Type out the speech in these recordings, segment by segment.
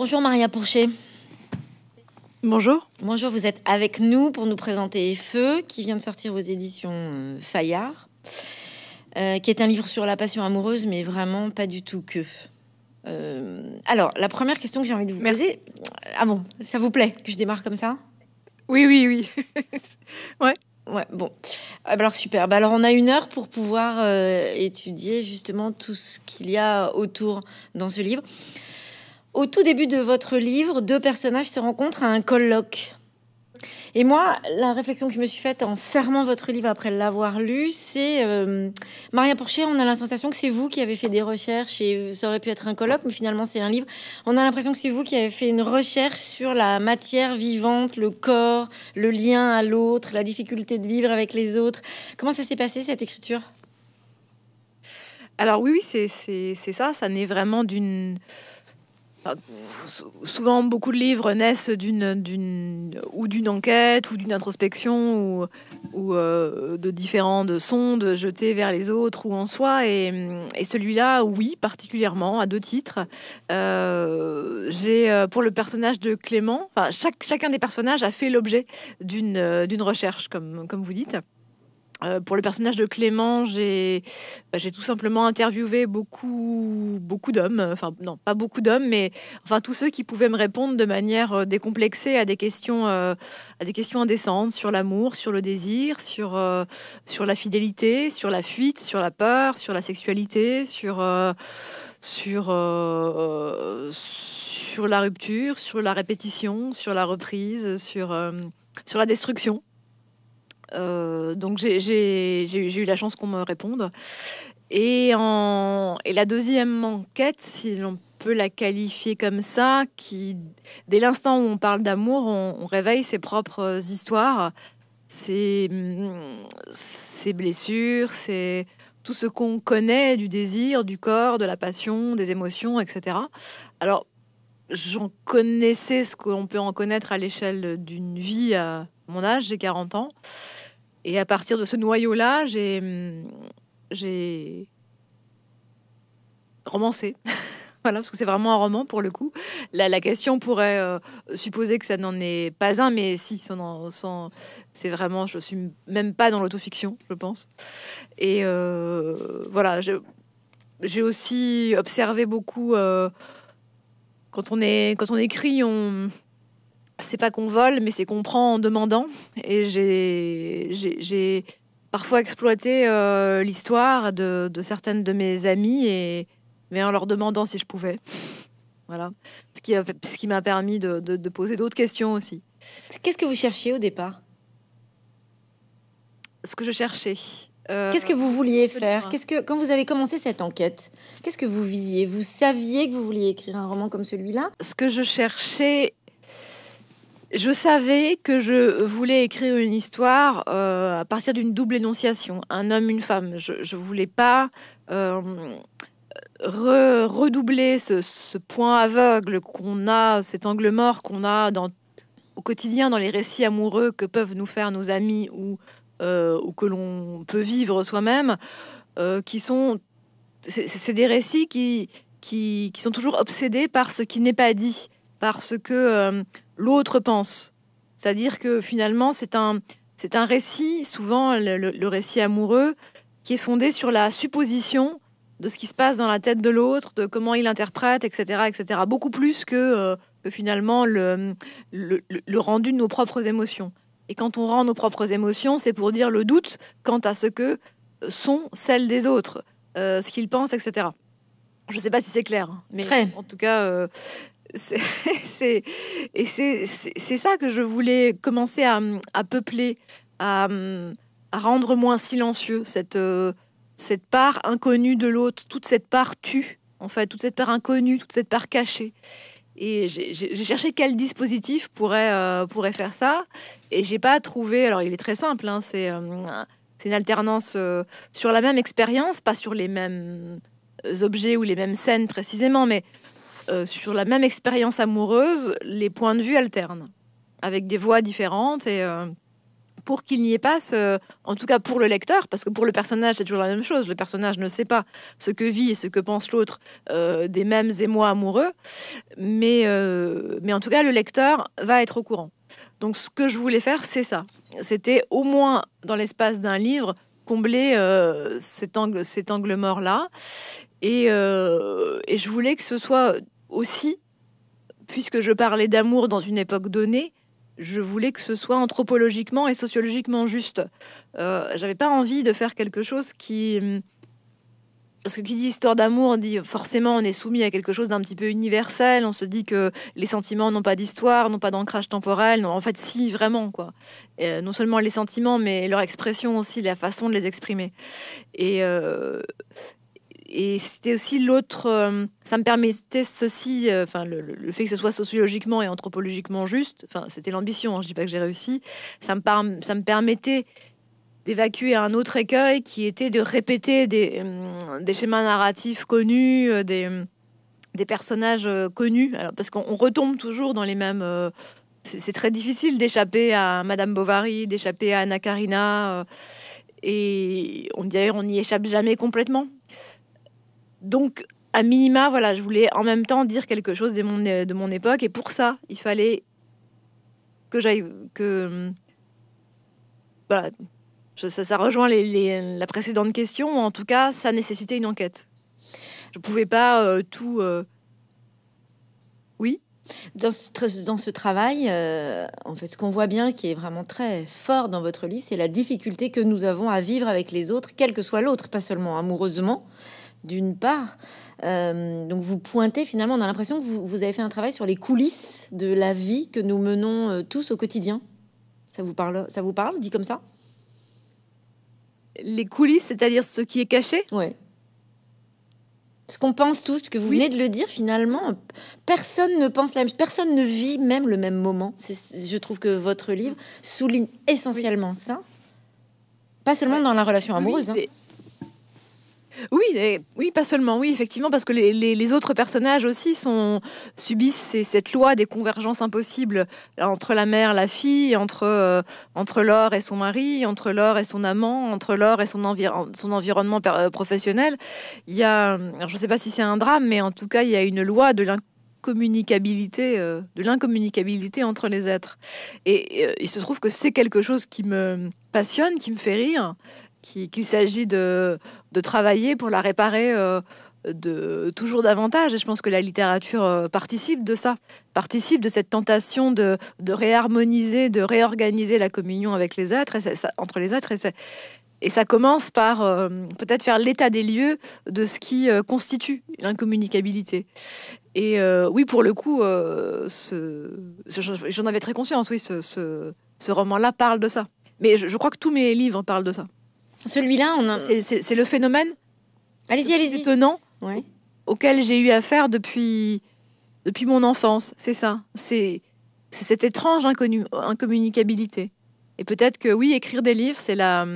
Bonjour Maria pourcher Bonjour. Bonjour, vous êtes avec nous pour nous présenter Feu, qui vient de sortir aux éditions euh, Fayard, euh, qui est un livre sur la passion amoureuse, mais vraiment pas du tout que. Euh, alors, la première question que j'ai envie de vous poser. Ah bon, ça vous plaît que je démarre comme ça Oui, oui, oui. ouais. Ouais, bon. Ah, bah alors, super. Bah alors, on a une heure pour pouvoir étudier justement tout ce qu'il y a autour dans ce livre. Au tout début de votre livre, deux personnages se rencontrent à un colloque. Et moi, la réflexion que je me suis faite en fermant votre livre après l'avoir lu, c'est euh, Maria Porcher, on a la sensation que c'est vous qui avez fait des recherches et ça aurait pu être un colloque, mais finalement c'est un livre. On a l'impression que c'est vous qui avez fait une recherche sur la matière vivante, le corps, le lien à l'autre, la difficulté de vivre avec les autres. Comment ça s'est passé cette écriture Alors oui, oui, c'est ça. Ça n'est vraiment d'une souvent, beaucoup de livres naissent d'une, ou d'une enquête ou d'une introspection ou, euh, de différentes sondes jetées vers les autres ou en soi. Et, celui-là, oui, particulièrement, à deux titres. Euh, j'ai euh, pour le personnage de Clément, chacun des personnages a fait l'objet d'une, recherche, comme, comme vous dites. Euh, pour le personnage de Clément, bah, j'ai tout simplement interviewé beaucoup, beaucoup d'hommes, euh, enfin non, pas beaucoup d'hommes, mais enfin tous ceux qui pouvaient me répondre de manière euh, décomplexée à des questions, à des questions indécentes sur l'amour, sur le désir, sur, sur la fidélité, sur la fuite, sur la peur, sur la sexualité, sur, sur, sur la rupture, sur la répétition, sur la reprise, sur, sur la destruction. Euh, donc j'ai eu la chance qu'on me réponde. Et, la deuxième enquête, si l'on peut la qualifier comme ça, qui, dès l'instant où on parle d'amour, on, réveille ses propres histoires, ses, blessures, c'est tout ce qu'on connaît du désir, du corps, de la passion, des émotions, etc. Alors, j'en connaissais ce qu'on peut en connaître à l'échelle d'une vie. Euh, mon âge, j'ai 40 ans. Et à partir de ce noyau-là, j'ai, hum, romancé. voilà, parce que c'est vraiment un roman pour le coup. La, question pourrait euh, supposer que ça n'en est pas un, mais si, c'est vraiment, je suis même pas dans l'autofiction, je pense. Et euh, voilà, j'ai aussi observé beaucoup. Euh, quand on, est, quand on écrit, on, c'est pas qu'on vole, mais c'est qu'on prend en demandant. Et j'ai parfois exploité euh, l'histoire de, certaines de mes amies, et, mais en leur demandant si je pouvais. Voilà. Ce qui, ce qui m'a permis de, poser d'autres questions aussi. Qu'est-ce que vous cherchiez au départ Ce que je cherchais. Euh, qu'est-ce que vous vouliez faire que quand vous avez commencé cette enquête, qu'est-ce que vous visiez Vous saviez que vous vouliez écrire un roman comme celui-là Ce que je cherchais je savais que je voulais écrire une histoire euh, à partir d'une double énonciation, un homme, une femme. Je ne voulais pas euh, redoubler ce, point aveugle qu'on a, cet angle mort qu'on a au quotidien dans les récits amoureux que peuvent nous faire nos amis ou, euh, que l'on peut vivre soi-même, qui sont... C'est des récits qui sont toujours obsédés par ce qui n'est pas dit ce que euh, l'autre pense. C'est-à-dire que finalement, c'est un, c'est un récit, souvent le, récit amoureux, qui est fondé sur la supposition de ce qui se passe dans la tête de l'autre, de comment il interprète, etc., etc. Beaucoup plus que, euh, finalement le, le, rendu de nos propres émotions. Et quand on rend nos propres émotions, c'est pour dire le doute quant à ce que sont celles des autres, euh, ce qu'ils pensent, etc. Je ne sais pas si c'est clair, hein, mais en tout cas, c'est et c'est ça que je voulais commencer à, peupler, à, rendre moins silencieux cette euh, cette part inconnue de l'autre, toute cette part tue en fait, toute cette part inconnue, toute cette part cachée. Et j'ai cherché quel dispositif pourrait euh, pourrait faire ça, et j'ai pas trouvé. Alors il est très simple, hein, euh, c'est une alternance sur la même expérience, pas sur les mêmes objets ou les mêmes scènes précisément, mais euh, sur la même expérience amoureuse, les points de vue alternent, avec des voix différentes et euh, pour qu'il n'y ait pas ce, en tout cas pour le lecteur, parce que pour le personnage c'est toujours la même chose. Le personnage ne sait pas ce que vit et ce que pense l'autre euh, des mêmes émois amoureux, mais mais en tout cas le lecteur va être au courant. Donc ce que je voulais faire c'est ça. C'était au moins dans l'espace d'un livre combler cet angle cet angle mort là et, et, je voulais que ce soit aussi, puisque je parlais d'amour dans une époque donnée, je voulais que ce soit anthropologiquement et sociologiquement juste. Euh, J'avais pas envie de faire quelque chose qui. Mm, parce que qui dit histoire d'amour, dit forcément on est soumis à quelque chose d'un petit peu universel. On se dit que les sentiments n'ont pas d'histoire, n'ont pas d'ancrage temporel. Non, en fait, si vraiment quoi. Euh, non seulement les sentiments, mais leur expression aussi, la façon de les exprimer. Et euh, et c'était aussi l'autre. Euh, ça me permettait ceci, euh, enfin, le, fait que ce soit sociologiquement et anthropologiquement juste, enfin, c'était l'ambition, je hein, je dis pas que j'ai réussi, ça me, ça me permettait d'évacuer un autre écueil qui était de répéter des, euh, schémas narratifs connus, des, des personnages connus, parce qu'on retombe toujours dans les mêmes. c'est très difficile d'échapper à Madame Bovary, d'échapper à Anna Karina. et on, d'ailleurs, on n'y échappe jamais complètement donc, à minima, voilà, je voulais en même temps dire quelque chose de mon, de mon époque. Et pour ça, il fallait que j'aille. que. Voilà. ça, ça, rejoint la précédente question. En tout cas, ça nécessitait une enquête. Je ne pouvais pas euh, tout. Euh, oui. Dans ce, dans ce travail, euh, en fait, ce qu'on voit bien, qui est vraiment très fort dans votre livre, c'est la difficulté que nous avons à vivre avec les autres, quel que soit l'autre, pas seulement amoureusement, d'une part. Euh, donc vous pointez finalement, on a l'impression que vous, avez fait un travail sur les coulisses de la vie que nous menons euh, tous au quotidien. Ça vous parle, ça vous parle, dit comme ça Les coulisses, c'est-à-dire ce qui est caché Oui. Ce qu'on pense tous, ce que vous venez de le dire finalement, personne ne pense la même, personne ne vit même le même moment. Je trouve que votre livre souligne essentiellement ça, pas seulement dans la relation amoureuse. Hein. Oui, oui, pas seulement, oui, effectivement, parce que les, autres personnages aussi sont, subissent cette loi des convergences impossibles entre la mère, la fille, entre, euh, entre Laure et son mari, entre Laure et son amant, entre Laure et son, son environnement euh, professionnel. Il y a, je ne sais pas si c'est un drame, mais en tout cas, il y a une loi de l'incommunicabilité, euh, de l'incommunicabilité entre les êtres. Et, et, il se trouve que c'est quelque chose qui me passionne, qui me fait rire, qu'il s'agit de, travailler pour la réparer euh, de toujours davantage. Et je pense que la littérature euh, participe de ça, participe de cette tentation de, réharmoniser, de réorganiser la communion avec les êtres, entre les êtres. Et, ça commence par euh, peut-être faire l'état des lieux de ce qui constitue l'incommunicabilité. Et oui, pour le coup, j'en avais très conscience, oui, ce, ce, roman-là parle de ça. Mais je crois que tous mes livres parlent de ça. Celui-là, c'est le phénomène allez-y, étonnant auquel j'ai eu affaire depuis, mon enfance. C'est ça. C'est cette étrange incommunicabilité. Et peut-être que oui, écrire des livres, c'est la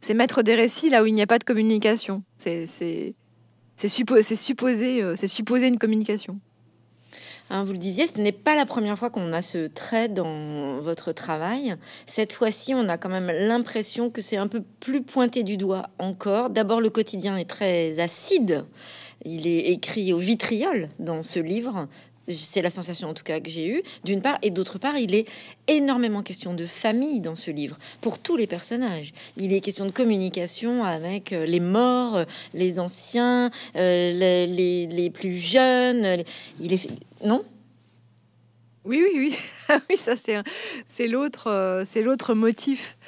c'est mettre des récits là où il n'y a pas de communication. C'est supposer euh, une communication. Hein, vous le disiez, ce n'est pas la première fois qu'on a ce trait dans votre travail. Cette fois-ci, on a quand même l'impression que c'est un peu plus pointé du doigt encore. D'abord, le quotidien est très acide. Il est écrit au vitriol dans ce livre. C'est la sensation en tout cas que j'ai eue, d'une part, et d'autre part, il est énormément question de famille dans ce livre, pour tous les personnages. Il est question de communication avec euh, les morts, euh, les anciens, euh, les, plus jeunes. Il est non Oui, oui, oui. Ah oui, ça c'est l'autre euh, c'est l'autre motif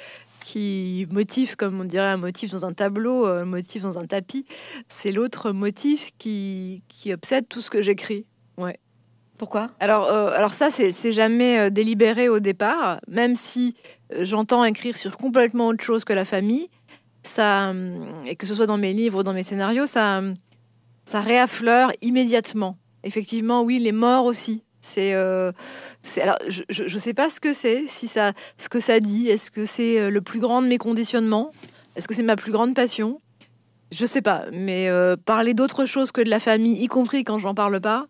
qui motif comme on dirait un motif dans un tableau, euh, un motif dans un tapis. C'est l'autre motif qui qui obsède tout ce que j'écris. Ouais. Pourquoi alors, euh, alors ça, c'est jamais délibéré au départ, même si j'entends écrire sur complètement autre chose que la famille, ça, hum, et que ce soit dans mes livres dans mes scénarios, ça, hum, ça réaffleure immédiatement effectivement, oui, les morts aussi. C'est, euh, je ne sais pas ce que c'est, si ça, ce que ça dit. Est-ce que c'est euh, le plus grand de mes conditionnements Est-ce que c'est ma plus grande passion Je ne sais pas. Mais euh, parler d'autre chose que de la famille, y compris quand j'en parle pas.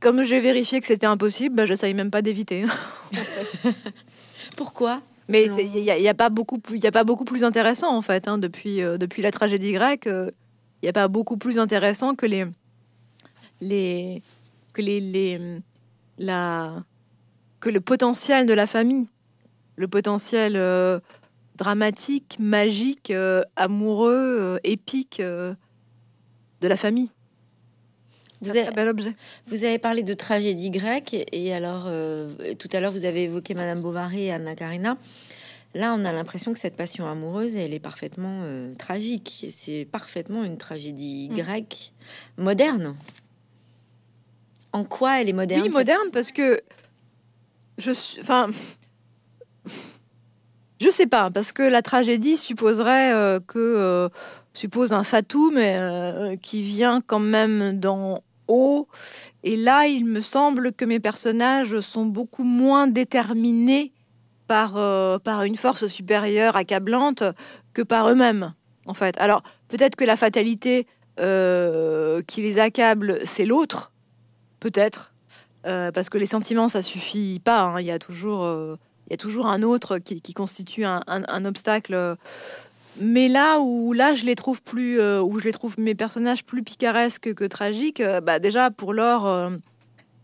Comme j'ai vérifié que c'était impossible, bah, j'essaye même pas d'éviter. Pourquoi Mais il n'y a, pas beaucoup, y a pas beaucoup plus intéressant en fait hein, depuis, depuis la tragédie grecque. Il n'y a pas beaucoup plus intéressant que les les, que les, la, que le potentiel de la famille, le potentiel euh, dramatique, magique, euh, amoureux, euh, épique de la famille. Vous avez, bel objet. vous avez parlé de tragédie grecque et alors tout à l'heure vous avez évoqué Madame Bovary et Anna Karina. Là, on a l'impression que cette passion amoureuse, elle est parfaitement tragique. C'est parfaitement une tragédie mm. grecque moderne en quoi elle est moderne Oui, moderne parce que je suis, enfin, je sais pas parce que la tragédie supposerait euh, que euh, suppose un fatum mais euh, qui vient quand même d'en haut. Et là, il me semble que mes personnages sont beaucoup moins déterminés par par une force supérieure accablante que par eux-mêmes. En fait, alors peut-être que la fatalité qui les accable, c'est l'autre Peut-être. Euh, parce que les sentiments, ça suffit pas. Hein. Il, y a toujours, euh, il y a toujours un autre qui, constitue un, obstacle. Mais là où là je les trouve plus, euh, où je les trouve mes personnages plus picaresques que tragiques, bah déjà pour l'or,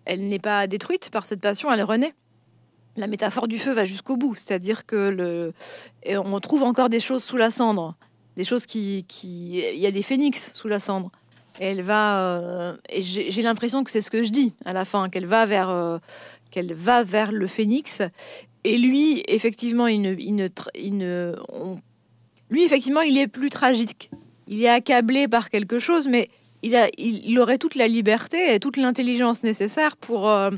elle n'est pas détruite par cette passion, elle renaît. La métaphore du feu va jusqu'au bout, c'est-à-dire que le, Et on trouve encore des choses sous la cendre, des choses qui, qui, il y a des phénix sous la cendre elle va. Euh, et j'ai l'impression que c'est ce que je dis à la fin, qu'elle va vers. Euh, qu'elle va vers le phénix et lui, effectivement, il lui, effectivement, il est plus tragique. Il est accablé par quelque chose, mais il, a, il, aurait toute la liberté et toute l'intelligence nécessaire pour, euh,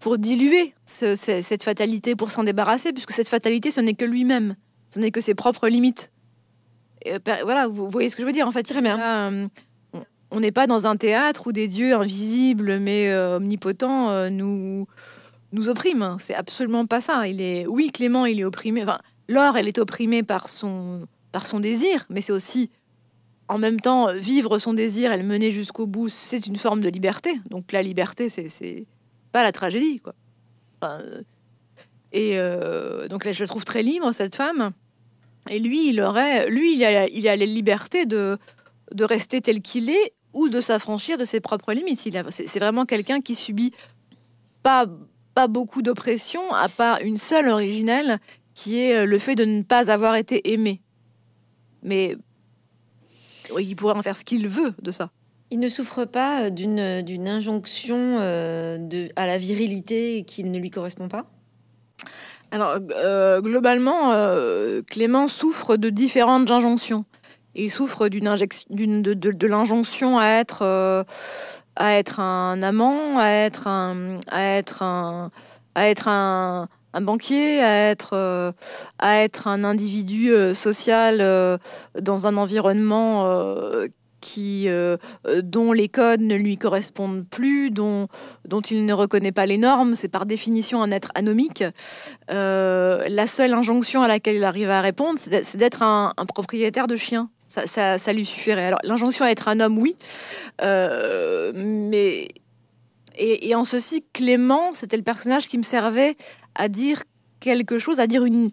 pour diluer cette fatalité, pour s'en débarrasser, puisque cette fatalité, ce n'est que lui-même, ce n'est que ses propres limites. voilà, vous voyez ce que je veux dire. En fait, il on n'est pas dans un théâtre où des dieux invisibles mais euh, omnipotents euh, nous, nous oppriment. C'est absolument pas ça. Il est, oui, Clément, il est opprimé. Enfin, Laure, elle est opprimée par son, par son désir, mais c'est aussi, en même temps, vivre son désir elle le mener jusqu'au bout, c'est une forme de liberté. Donc la liberté, c'est pas la tragédie, quoi. Euh, et donc là, je la trouve très libre, cette femme. Et lui, il aurait, lui, il a, il a la liberté de, de rester tel qu'il est ou de s'affranchir de ses propres limites. C'est vraiment quelqu'un qui subit pas, beaucoup d'oppression, à part une seule originelle, qui est euh, le fait de ne pas avoir été aimé. Mais il pourrait en faire ce qu'il veut de ça. Il ne souffre pas euh, euh, d'une injonction de, à la virilité qui ne lui correspond pas Alors, globalement, Clément souffre de différentes injonctions. Il souffre d'une injection, de, de, l'injonction à être, euh, à être un amant, à être un, être à être un, banquier, à être, euh, à être un individu euh, social dans un environnement qui, dont les codes ne lui correspondent plus, dont, dont il ne reconnaît pas les normes. C'est par définition un être anomique. la seule injonction à laquelle il arrive à répondre, c'est d'être un, propriétaire de chien. Ça, lui suffirait. Alors, l'injonction à être un homme, oui, euh, mais. Et, en ceci, Clément, c'était le personnage qui me servait à dire quelque chose, à dire une,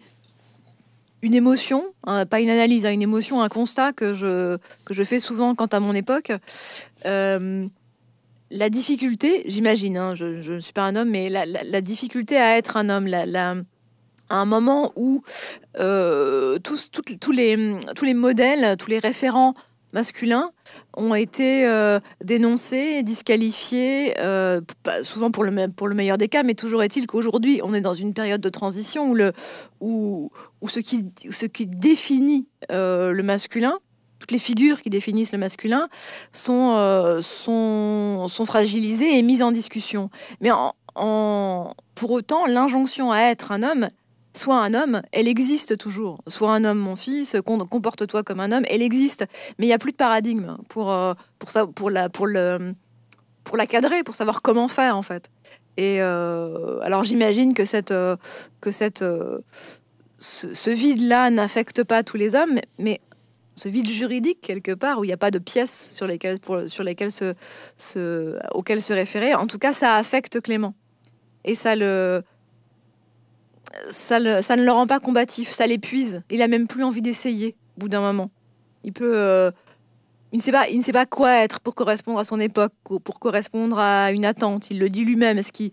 une émotion, hein, pas une analyse, hein, une émotion, un constat que je, que je fais souvent quant à mon époque. Euh, la difficulté, j'imagine, hein, je ne suis pas un homme, mais la, difficulté à être un homme, la, la un moment où euh, tous, les, tous les modèles, tous les référents masculins ont été dénoncés euh, dénoncés, disqualifiés, euh, souvent pour le, pour le meilleur des cas, mais toujours est-il qu'aujourd'hui, on est dans une période de transition où, le, où, où ce, qui, ce qui définit euh, le masculin, toutes les figures qui définissent le masculin, sont, sont, sont fragilisées et mises en discussion. Mais en, pour autant, l'injonction à être un homme soit un homme, elle existe toujours. Soit un homme, mon fils, comporte-toi comme un homme, elle existe. Mais il n'y a plus de paradigme pour, euh, pour, ça, pour, la, pour, le, pour la cadrer, pour savoir comment faire, en fait. Et euh, alors j'imagine que cette, euh, que cette, ce, vide-là n'affecte pas tous les hommes, mais, ce vide juridique, quelque part, où il n'y a pas de pièces sur lesquelles, pour, sur lesquelles se, se, auxquelles se référer, en tout cas, ça affecte Clément. Et ça le ça, ne le rend pas combatif, ça l'épuise. Il a même plus envie d'essayer au bout d'un moment. Il peut. Euh, il ne, sait pas, quoi être pour correspondre à son époque, pour correspondre à une attente. Il le dit lui-même. Est-ce qu'il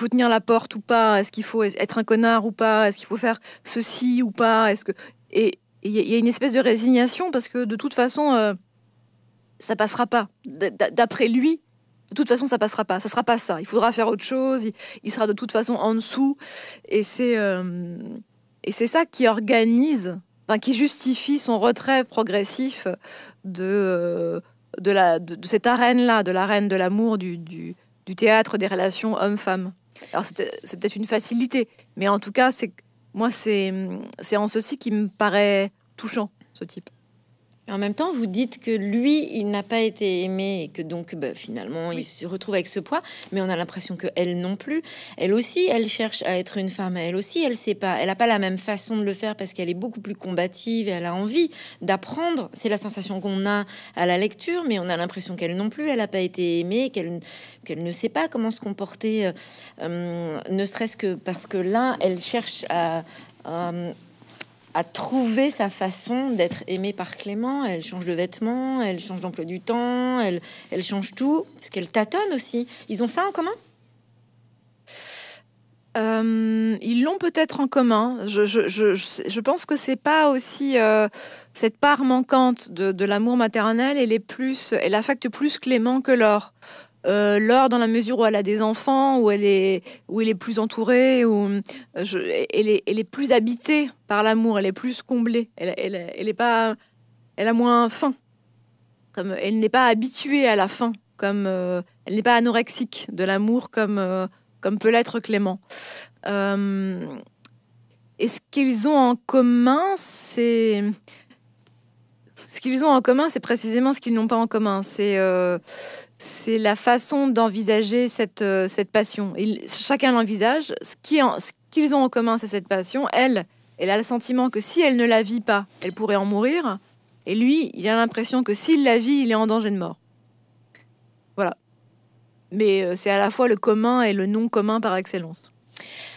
faut tenir la porte ou pas Est-ce qu'il faut être un connard ou pas Est-ce qu'il faut faire ceci ou pas Est-ce Et il y, a une espèce de résignation parce que de toute façon, euh, ça passera pas. D'après lui, de toute façon, ça passera pas. Ça sera pas ça. Il faudra faire autre chose. Il, sera de toute façon en dessous. Et c'est euh, et c'est ça qui organise, enfin, qui justifie son retrait progressif de euh, de de, cette arène là, de l'arène de l'amour, du, du, théâtre des relations hommes-femmes. Alors c'est peut-être une facilité, mais en tout cas, c'est moi c'est c'est en ceci qui me paraît touchant ce type. En même temps, vous dites que lui, il n'a pas été aimé et que donc bah, finalement, il se retrouve avec ce poids. Mais on a l'impression que elle non plus. Elle aussi, elle cherche à être une femme. Elle aussi, elle sait pas. Elle n'a pas la même façon de le faire parce qu'elle est beaucoup plus combative et elle a envie d'apprendre. C'est la sensation qu'on a à la lecture, mais on a l'impression qu'elle non plus, elle n'a pas été aimée, qu'elle ne sait pas comment se comporter, euh, euh, ne serait-ce que parce que là, elle cherche à a trouver sa façon d'être aimée par Clément. Elle change de vêtements, elle change d'emploi du temps, elle, elle change tout, parce qu'elle tâtonne aussi. Ils ont ça en commun euh, ils l'ont peut-être en commun. Je, pense que c'est pas aussi euh, cette part manquante de, de l'amour maternel. Elle est plus, elle affecte plus Clément que Laure euh, dans la mesure où elle a des enfants, où elle est, où elle est plus entourée, où euh, elle, est, plus habitée par l'amour, elle est plus comblée, elle, est pas, elle a moins faim. Comme elle n'est pas habituée à la faim, comme euh, elle n'est pas anorexique de l'amour comme euh, comme peut l'être Clément. et ce qu'ils ont en commun, c'est ce qu'ils ont en commun, c'est précisément ce qu'ils n'ont pas en commun. C'est c'est la façon d'envisager cette, euh, passion. chacun l'envisage. Ce qu'ils ont en commun, c'est cette passion. Elle, elle a le sentiment que si elle ne la vit pas, elle pourrait en mourir. Et lui, il a l'impression que s'il la vit, il est en danger de mort. Voilà. Mais euh, c'est à la fois le commun et le non commun par excellence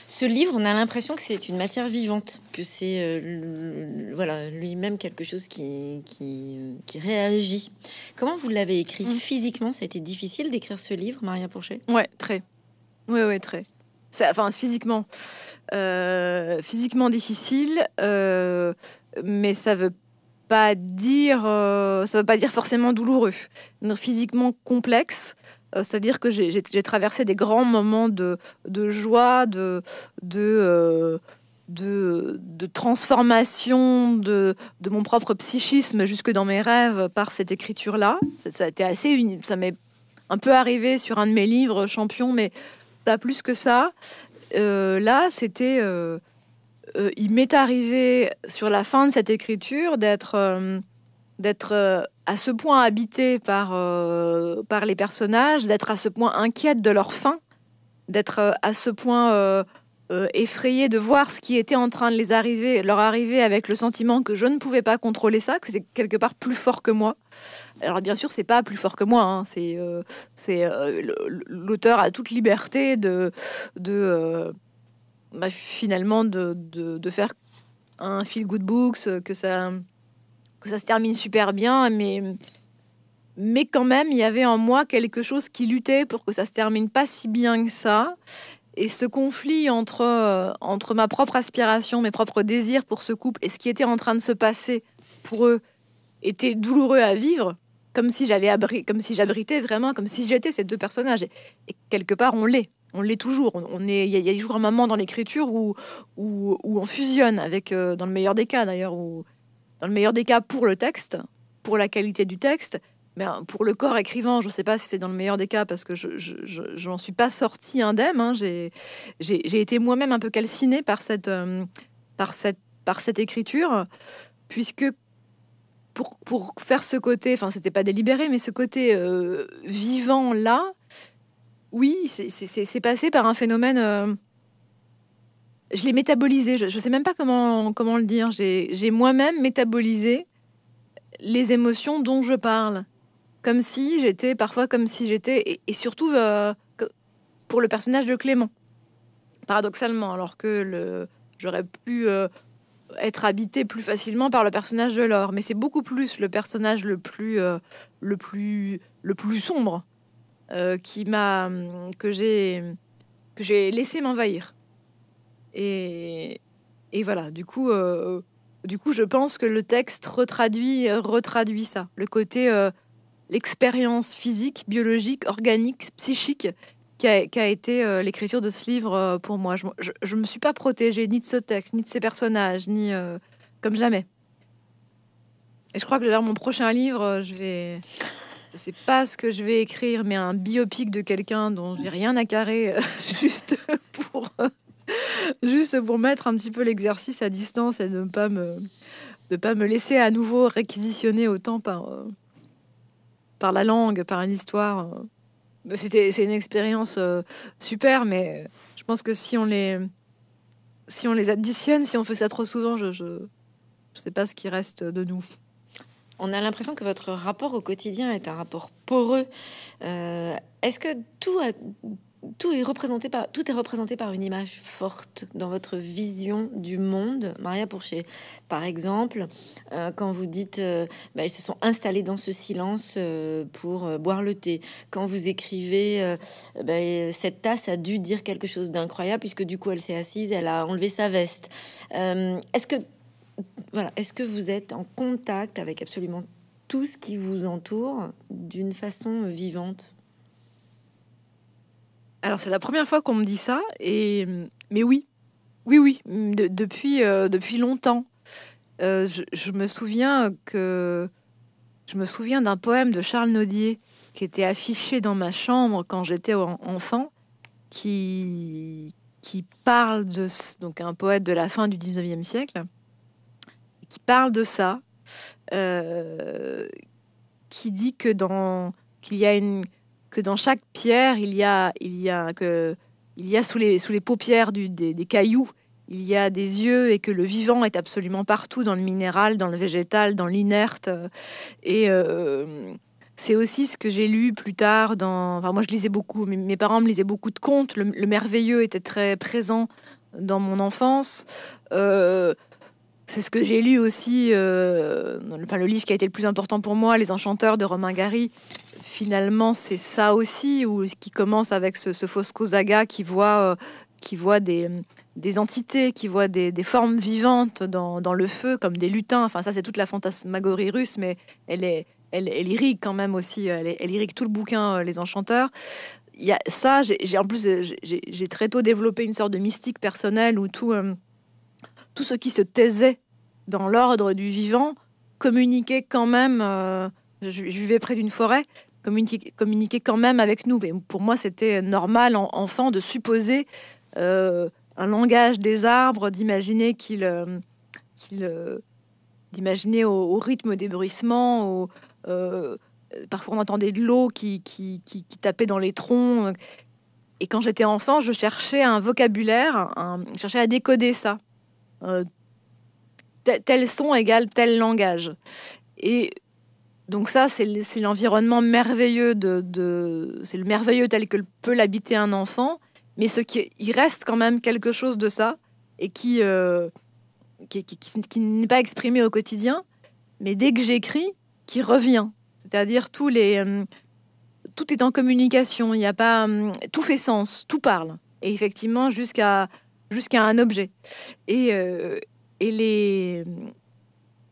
ce livre, on a l'impression que c'est une matière vivante, que c'est euh, voilà lui-même quelque chose qui, qui, euh, réagit. Comment vous l'avez écrit mm. physiquement Ça a été difficile d'écrire ce livre, Maria Pourchet Ouais, très. Ouais, ouais, très. Enfin, physiquement, euh, physiquement difficile, mais ça veut pas dire, euh, ça veut pas dire forcément douloureux, physiquement complexe. Euh, c'est-à-dire que j'ai traversé des grands moments de, de joie, de, euh, de, de, transformation de, de, mon propre psychisme jusque dans mes rêves par cette écriture-là. Ça, a été assez unique ça m'est un peu arrivé sur un de mes livres, Champion, mais pas plus que ça. là, c'était euh, il m'est arrivé sur la fin de cette écriture d'être euh, d'être euh, à ce point habité par, par les personnages, d'être à ce point inquiète de leur fin, d'être à ce point effrayée de voir ce qui était en train de les arriver, leur arriver avec le sentiment que je ne pouvais pas contrôler ça, que c'est quelque part plus fort que moi. Alors bien sûr, c'est pas plus fort que moi. Hein. c'est c'est l'auteur a toute liberté de de bah, finalement de, de, faire un feel good books, euh, que ça, que ça se termine super bien, mais, mais quand même, il y avait en moi quelque chose qui luttait pour que ça se termine pas si bien que ça. Et ce conflit entre, euh, entre ma propre aspiration, mes propres désirs pour ce couple et ce qui était en train de se passer pour eux était douloureux à vivre, comme si j'avais abri comme si j'abritais vraiment, comme si j'étais ces deux personnages. Et, et quelque part, on l'est on l'est toujours. On est, il y, a toujours un moment dans l'écriture où, où, on fusionne avec, euh, dans le meilleur des cas d'ailleurs, ou dans le meilleur des cas pour le texte, pour la qualité du texte, mais ben, pour le corps écrivant, je ne sais pas si c'est dans le meilleur des cas parce que je, je, je suis pas sorti indemne. Hein. J'ai, été moi-même un peu calciné par cette, euh, par cette, par cette écriture, puisque pour, faire ce côté, enfin c'était pas délibéré, mais ce côté euh, vivant là oui, c'est passé par un phénomène. Euh, je l'ai métabolisé. Je ne sais même pas comment, le dire. J'ai moi-même métabolisé les émotions dont je parle. Comme si j'étais, parfois comme si j'étais, et, surtout euh, pour le personnage de Clément. Paradoxalement, alors que j'aurais pu euh, être habité plus facilement par le personnage de Laure. Mais c'est beaucoup plus le personnage le plus sombre euh, qui m'a que j'ai que j'ai laissé m'envahir. Et, et voilà, du coup, euh, du coup, je pense que le texte retraduit, retraduit ça, le côté, euh, l'expérience physique, biologique, organique, psychique qu'a a été l'écriture de ce livre pour moi. Je ne me suis pas protégée ni de ce texte, ni de ces personnages, ni comme jamais. Et je crois que dans mon prochain livre, je vais je sais pas ce que je vais écrire, mais un biopic de quelqu'un dont j'ai rien à carrer, euh, juste pour euh, juste pour mettre un petit peu l'exercice à distance et ne pas me pas me laisser à nouveau réquisitionner autant par euh, par la langue, par histoire C'était c'est une expérience super, mais je pense que si on les si on les additionne, si on fait ça trop souvent, je, je, je sais pas ce qui reste de nous. On a l'impression que votre rapport au quotidien est un rapport poreux. Euh, est-ce que tout, est représenté par, une image forte dans votre vision du monde Maria Porcher, par exemple, euh, quand vous dites euh, bah, ils se sont installés dans ce silence pour boire le thé, quand vous écrivez bah, cette tasse a dû dire quelque chose d'incroyable puisque du coup elle s'est assise, elle a enlevé sa veste. Est-ce que est-ce que vous êtes en contact avec absolument tout ce qui vous entoure d'une façon vivante Alors c'est la première fois qu'on me dit ça, et mais oui, oui, oui, depuis euh, depuis longtemps. Euh, je, me souviens que je me souviens d'un poème de Charles Naudier qui était affiché dans ma chambre quand j'étais enfant, qui qui parle de donc un poète de la fin du 19e siècle qui parle de ça, euh, qui dit que dans qu'il y a une que dans chaque pierre il y a il y a que il y a sous les sous les paupières du, des, des, cailloux il y a des yeux et que le vivant est absolument partout dans le minéral, dans le végétal, dans l'inerte et euh, c'est aussi ce que j'ai lu plus tard dans. Enfin, moi, je lisais beaucoup. Mes parents me lisaient beaucoup de contes. Le, merveilleux était très présent dans mon enfance. Euh, c'est ce que j'ai lu aussi, euh, le, livre qui a été le plus important pour moi, Les Enchanteurs de Romain Gary. Finalement, c'est ça aussi, ou qui commence avec ce, ce Fosco Zaga qui voit, euh, qui voit des, entités, qui voit des, formes vivantes dans, le feu, comme des lutins. Enfin, ça, c'est toute la fantasmagorie russe, mais elle est. Elle, irrigue quand même aussi, elle, elle irrigue tout le bouquin euh, Les Enchanteurs. Il y a ça, j'ai en plus, j'ai très tôt développé une sorte de mystique personnelle où tout, euh, tout ce qui se taisait dans l'ordre du vivant communiquait quand même. Euh, je, vivais près d'une forêt, communiquait, quand même avec nous. Mais pour moi, c'était normal, enfant, de supposer euh, un langage des arbres, d'imaginer qu'il. Euh, d'imaginer au, rythme des bruissements, parfois on entendait de l'eau qui qui, tapait dans les troncs. Et quand j'étais enfant, je cherchais un vocabulaire, je cherchais à décoder ça. Euh, tel son égale tel langage. Et donc ça, c'est l'environnement merveilleux de, c'est le merveilleux tel que peut l'habiter un enfant. Mais ce qui, il reste quand même quelque chose de ça et qui euh, qui, n'est pas exprimé au quotidien. Mais dès que j'écris, qui revient. C'est-à-dire tous les euh, tout est en communication. Il n'y a pas tout fait sens, tout parle. Et effectivement, jusqu'à jusqu'à un objet. Et, euh, et, les...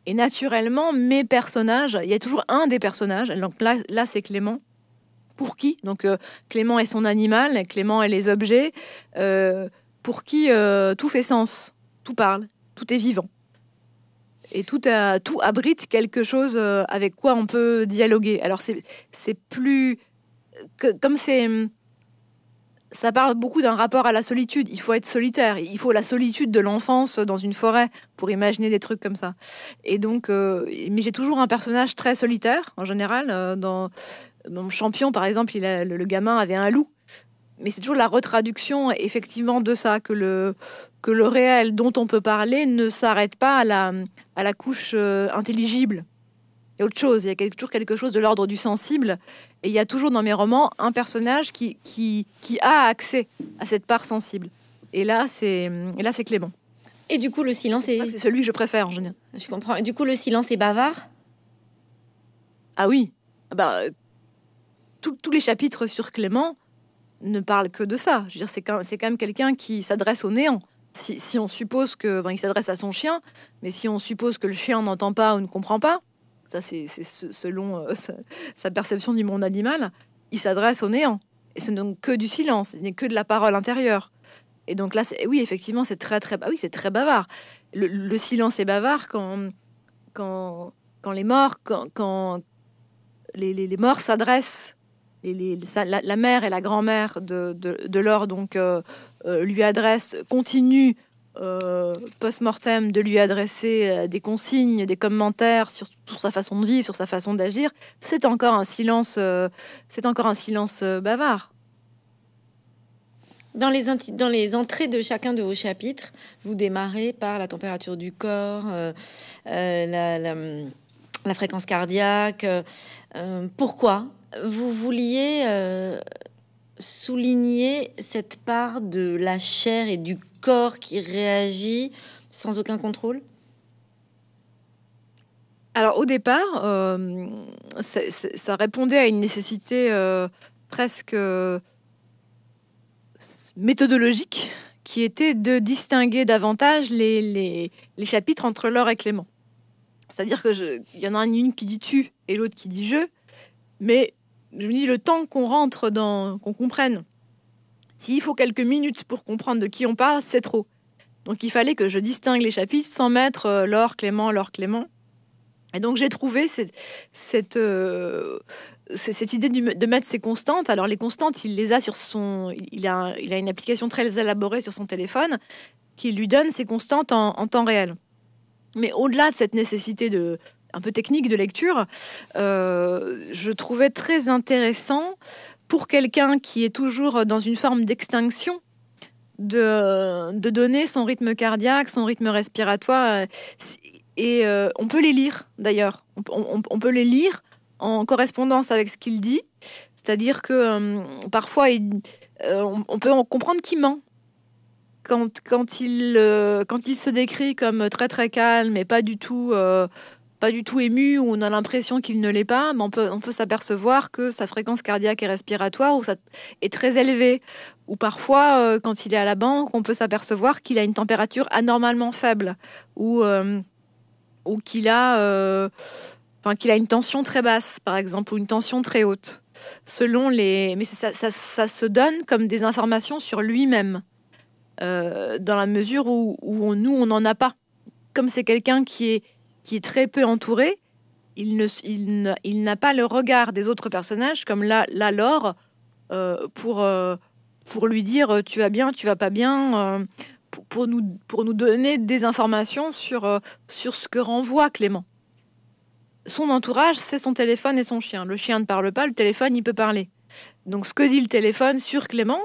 et naturellement, mes personnages, il y a toujours un des personnages, donc là, là c'est Clément, pour qui Donc euh, Clément est son animal, Clément et les objets, euh, pour qui tout fait sens, tout parle, tout est vivant. Et tout, a, tout abrite quelque chose avec quoi on peut dialoguer. Alors c'est plus... Que, comme c'est ça parle beaucoup d'un rapport à la solitude. Il faut être solitaire. Il faut la solitude de l'enfance dans une forêt pour imaginer des trucs comme ça. Et donc, euh, mais j'ai toujours un personnage très solitaire en général. Euh, dans, mon Champion, par exemple, il le, gamin avait un loup. Mais c'est toujours la retraduction effectivement de ça que le que le réel dont on peut parler ne s'arrête pas à la à la couche euh, intelligible. Il y a autre chose. Il y a toujours quelque chose de l'ordre du sensible et il y a toujours dans mes romans un personnage qui, qui, qui a accès à cette part sensible. Et là, c'est là c'est Clément. Et du coup, le silence est. C'est celui que je préfère en Je comprends. Et du coup, le silence est bavard Ah oui. Bah, tous les chapitres sur Clément ne parlent que de ça. Je veux dire, c'est quand, quand même quelqu'un qui s'adresse au néant. Si, on suppose que. il s'adresse à son chien, mais si on suppose que le chien n'entend pas ou ne comprend pas, c'est selon euh, sa, perception du monde animal, il s'adresse au néant. Et ce n'est donc que du silence, il n'est que de la parole intérieure. Et donc là, oui, effectivement, c'est très, très, bah oui, c'est très bavard. Le, silence est bavard quand, quand, quand les morts, quand, les, morts s'adressent et la, mère et la grand-mère de, l'or donc euh, euh, lui adressent, continuent, euh, post-mortem de lui adresser euh, des consignes, des commentaires sur, sa façon de vivre, sur sa façon d'agir, c'est encore un silence, euh, c'est encore un silence bavard. Dans les, entrées de chacun de vos chapitres, vous démarrez par la température du corps, la, la, fréquence cardiaque. pourquoi vous vouliez souligner cette part de la chair et du corps qui réagit sans aucun contrôle alors au départ, euh, ça, répondait à une nécessité euh, presque euh, méthodologique qui était de distinguer davantage les, les, chapitres entre l'or et Clément. C'est-à-dire que il y en a une qui dit tu et l'autre qui dit je, mais je me dis le temps qu'on rentre dans, qu'on comprenne s'il faut quelques minutes pour comprendre de qui on parle, c'est trop. Donc il fallait que je distingue les chapitres sans mettre euh, Laure, Clément, Laure, Clément. Et donc j'ai trouvé cette, euh, idée de mettre ses constantes. Alors les constantes, il les a sur son... Il a, une application très élaborée sur son téléphone qui lui donne ses constantes en, temps réel. Mais au-delà de cette nécessité de, un peu technique de lecture, euh, je trouvais très intéressant pour quelqu'un qui est toujours dans une forme d'extinction, de, donner son rythme cardiaque, son rythme respiratoire. Euh, et euh, on peut les lire, d'ailleurs. On, peut les lire en correspondance avec ce qu'il dit. C'est-à-dire que euh, parfois, on, peut en comprendre qu'il ment. Quand, quand, il, quand il se décrit comme très très calme et pas du tout pas du tout ému ou on a l'impression qu'il ne l'est pas, mais on peut, s'apercevoir que sa fréquence cardiaque et respiratoire ou ça est très élevée. Ou parfois, euh, quand il est à la banque, on peut s'apercevoir qu'il a une température anormalement faible ou, euh, ou qu'il a, euh, enfin, a une tension très basse, par exemple, ou une tension très haute. Selon les... Mais ça, se donne comme des informations sur lui-même, dans la mesure où, nous, on n'en a pas. Comme c'est quelqu'un qui est qui est très peu entouré, il ne, il, n'a pas le regard des autres personnages comme là, la Laure euh, pour, euh, pour lui dire euh, tu vas bien, tu vas pas bien, pour, nous, pour nous donner des informations sur, sur ce que renvoie Clément. Son entourage, c'est son téléphone et son chien. Le chien ne parle pas, le téléphone, il peut parler. Donc ce que dit le téléphone sur Clément,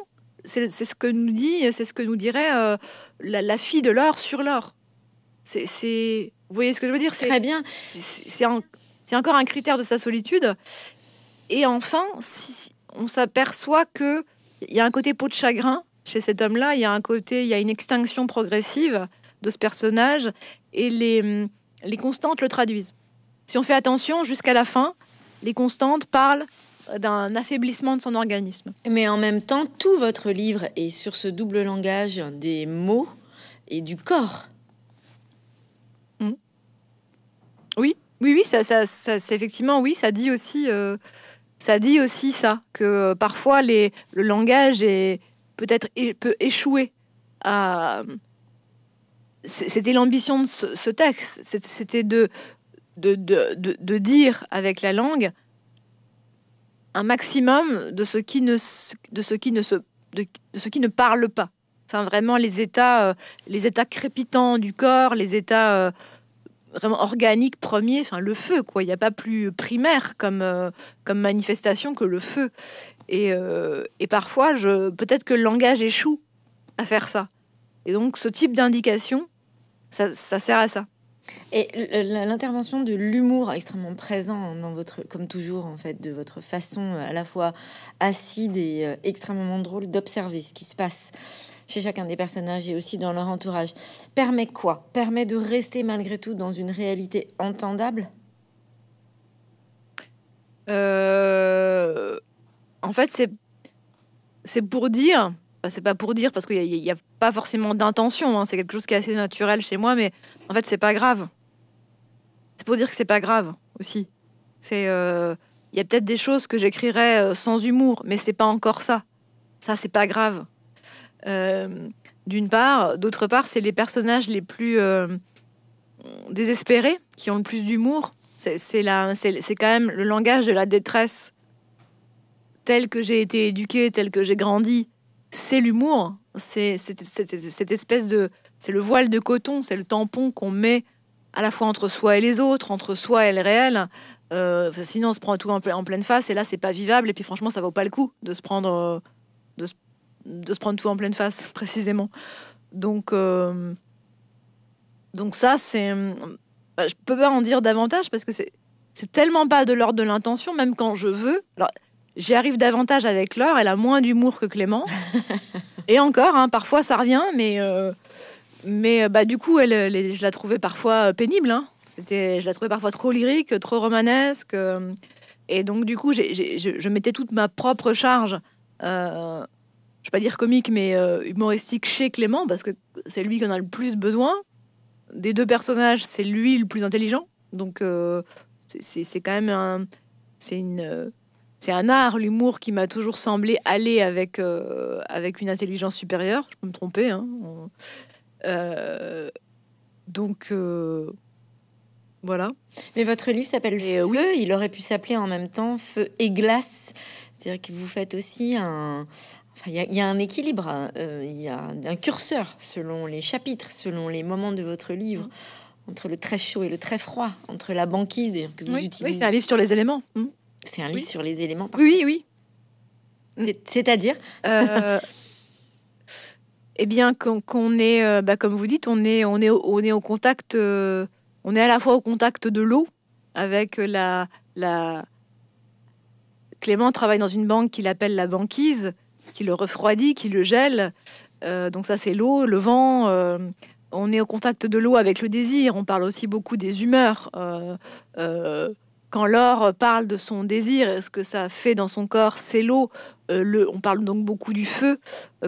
c'est, ce que nous dit, c'est ce que nous dirait la, fille de Laure sur Laure. c'est vous voyez ce que je veux dire c'est Très bien. C'est encore un critère de sa solitude. Et enfin, si on s'aperçoit qu'il y a un côté peau de chagrin chez cet homme-là. Il y a un côté, il y a une extinction progressive de ce personnage, et les constantes le traduisent. Si on fait attention jusqu'à la fin, les constantes parlent d'un affaiblissement de son organisme. Mais en même temps, tout votre livre est sur ce double langage des mots et du corps. Oui, oui, oui, ça, ça, ça effectivement, oui, ça dit aussi, euh, ça dit aussi ça que euh, parfois les, le langage est peut-être peut échouer à. C'était l'ambition de ce, texte, c'était de de, de, de, dire avec la langue un maximum de ce qui ne, de ce qui ne, se, de, ce qui ne parle pas. Enfin, vraiment les états, euh, les états crépitants du corps, les états vraiment organique premier, enfin le feu quoi. Il n'y a pas plus primaire comme euh, comme manifestation que le feu. Euh, et, parfois, je peut-être que le langage échoue à faire ça. Et donc, ce type d'indication, ça, sert à ça. Et l'intervention de l'humour extrêmement présent dans votre, comme toujours en fait, de votre façon euh, à la fois acide et extrêmement drôle d'observer ce qui se passe chez chacun des personnages et aussi dans leur entourage, permet quoi Permet de rester malgré tout dans une réalité entendable euh, En fait, c'est c'est pour dire, c'est pas pour dire parce qu'il n'y a, pas forcément d'intention, hein, c'est quelque chose qui est assez naturel chez moi, mais en fait, c'est pas grave. C'est pour dire que c'est pas grave aussi. C'est. Euh, il y a peut-être des choses que j'écrirais euh, sans humour, mais c'est pas encore ça. Ça, c'est pas grave. Euh, d'une part. D'autre part, c'est les personnages les plus euh, désespérés qui ont le plus d'humour. C'est quand même le langage de la détresse tel que j'ai été éduqué, tel que j'ai grandi. C'est l'humour, c'est cette espèce de... C'est le voile de coton, c'est le tampon qu'on met à la fois entre soi et les autres, entre soi et le réel. Euh, sinon, on se prend tout en, pleine face et là, c'est pas vivable. Et puis, franchement, ça vaut pas le coup de se prendre, de se de se prendre tout en pleine face, précisément. Donc, euh, donc ça, c'est. Bah, je peux pas en dire davantage parce que c'est, c'est tellement pas de l'ordre de l'intention, même quand je veux. Alors, j'y arrive davantage avec Laure, elle a moins d'humour que Clément. Et encore, hein, parfois ça revient, mais, euh, mais euh, bah, du coup, elle, je la trouvais parfois pénible. Hein. C'était, je la trouvais parfois trop lyrique, trop romanesque. et donc, du coup, je, mettais toute ma propre charge je vais pas dire comique, mais euh, humoristique chez Clément, parce que c'est lui qu'on a le plus besoin. Des deux personnages, c'est lui le plus intelligent. Donc, euh, c'est quand même un. C'est une. Euh, c'est un art, l'humour qui m'a toujours semblé aller avec, avec une intelligence supérieure. Je peux me tromper. Hein. donc, voilà. Mais votre livre s'appelle Feu. Il aurait pu s'appeler en même temps Feu et Glace. C'est-à-dire que vous faites aussi un, il y, a un équilibre, hein. euh, il y a un curseur selon les chapitres, selon les moments de votre livre, mm. entre le très chaud et le très froid, entre la banquise que vous utilisez. Oui, c'est un livre sur les éléments. Mm. C'est un livre sur les éléments. Oui, oui. Mm. C'est-à-dire euh, Eh bien, qu'on est, euh, bah, comme vous dites, on est, on est, on est au contact, on est à la fois au contact de l'eau avec la, la. Clément travaille dans une banque qu'il appelle la banquise qui le refroidit, qui le gèle. Euh, donc ça, c'est l'eau, le vent. Euh, on est au contact de l'eau avec le désir. On parle aussi beaucoup des humeurs. Euh, quand l'or parle de son désir est ce que ça fait dans son corps, c'est l'eau. Le, on parle donc beaucoup du feu,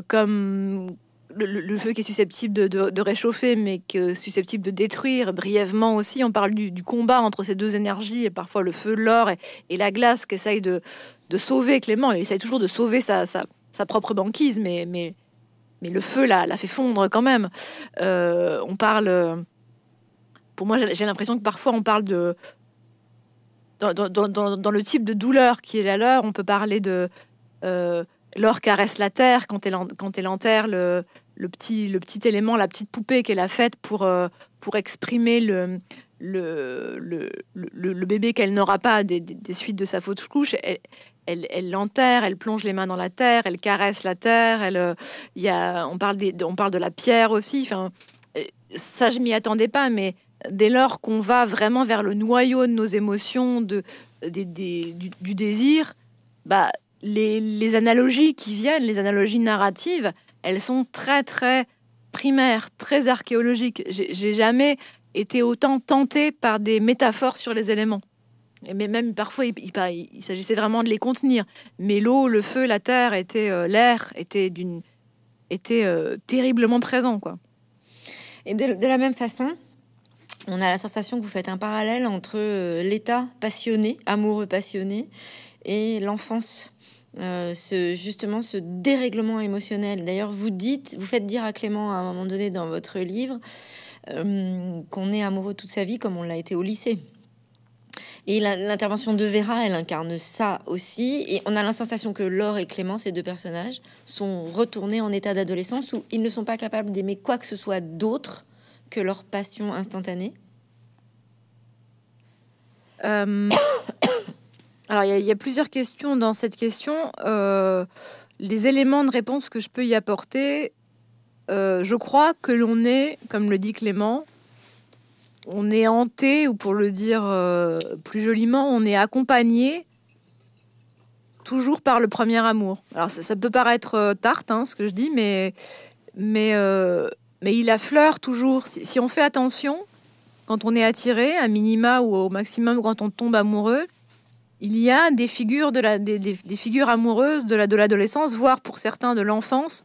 comme le, feu qui est susceptible de, réchauffer, mais qui est susceptible de détruire. Brièvement aussi, on parle du, combat entre ces deux énergies, et parfois le feu l'or et, la glace qu'essaye de, de sauver Clément. Il essaye toujours de sauver sa, sa propre banquise, mais, mais, mais le feu l'a, l'a fait fondre quand même. Euh, on parle. Pour moi, j'ai l'impression que parfois on parle de. Dans, le type de douleur qui est la leur, on peut parler de. Euh, L'or caresse la terre quand elle, quand elle enterre le, petit, le petit élément, la petite poupée qu'elle a faite pour, euh, pour exprimer le, le, le, bébé qu'elle n'aura pas des, suites de sa faute couche, elle, l'enterre, elle, plonge les mains dans la terre, elle caresse la terre. Elle, euh, y a, on, parle de la pierre aussi. Euh, ça, je m'y attendais pas, mais dès lors qu'on va vraiment vers le noyau de nos émotions, du, désir, bah, les, les, analogies qui viennent, les analogies narratives, elles sont très, très primaires, très archéologiques. J'ai jamais été autant tentée par des métaphores sur les éléments mais même parfois, il, s'agissait vraiment de les contenir. Mais l'eau, le feu, la terre, était euh, l'air, était d'une, était euh, terriblement présent, quoi. Et de, la même façon, on a la sensation que vous faites un parallèle entre euh, l'état passionné, amoureux passionné, et l'enfance. ce, justement ce dérèglement émotionnel. D'ailleurs, vous dites, vous faites dire à Clément à un moment donné dans votre livre qu'on est amoureux toute sa vie comme on l'a été au lycée. Et l'intervention de Vera, elle incarne ça aussi. Et on a la que Laure et Clément, ces deux personnages, sont retournés en état d'adolescence où ils ne sont pas capables d'aimer quoi que ce soit d'autre que leur passion instantanée. Euh, alors, il y, a plusieurs questions dans cette question. Euh, les éléments de réponse que je peux y apporter, euh, je crois que l'on est, comme le dit Clément, on est hanté, ou pour le dire euh, plus joliment, on est accompagné toujours par le premier amour. Alors ça, peut paraître euh, tarte, hein, ce que je dis, mais, mais, euh, mais il affleure toujours. Si, on fait attention, quand on est attiré, à minima ou au maximum quand on tombe amoureux, il y a des figures, des, figures amoureuses de l'adolescence, voire pour certains de l'enfance,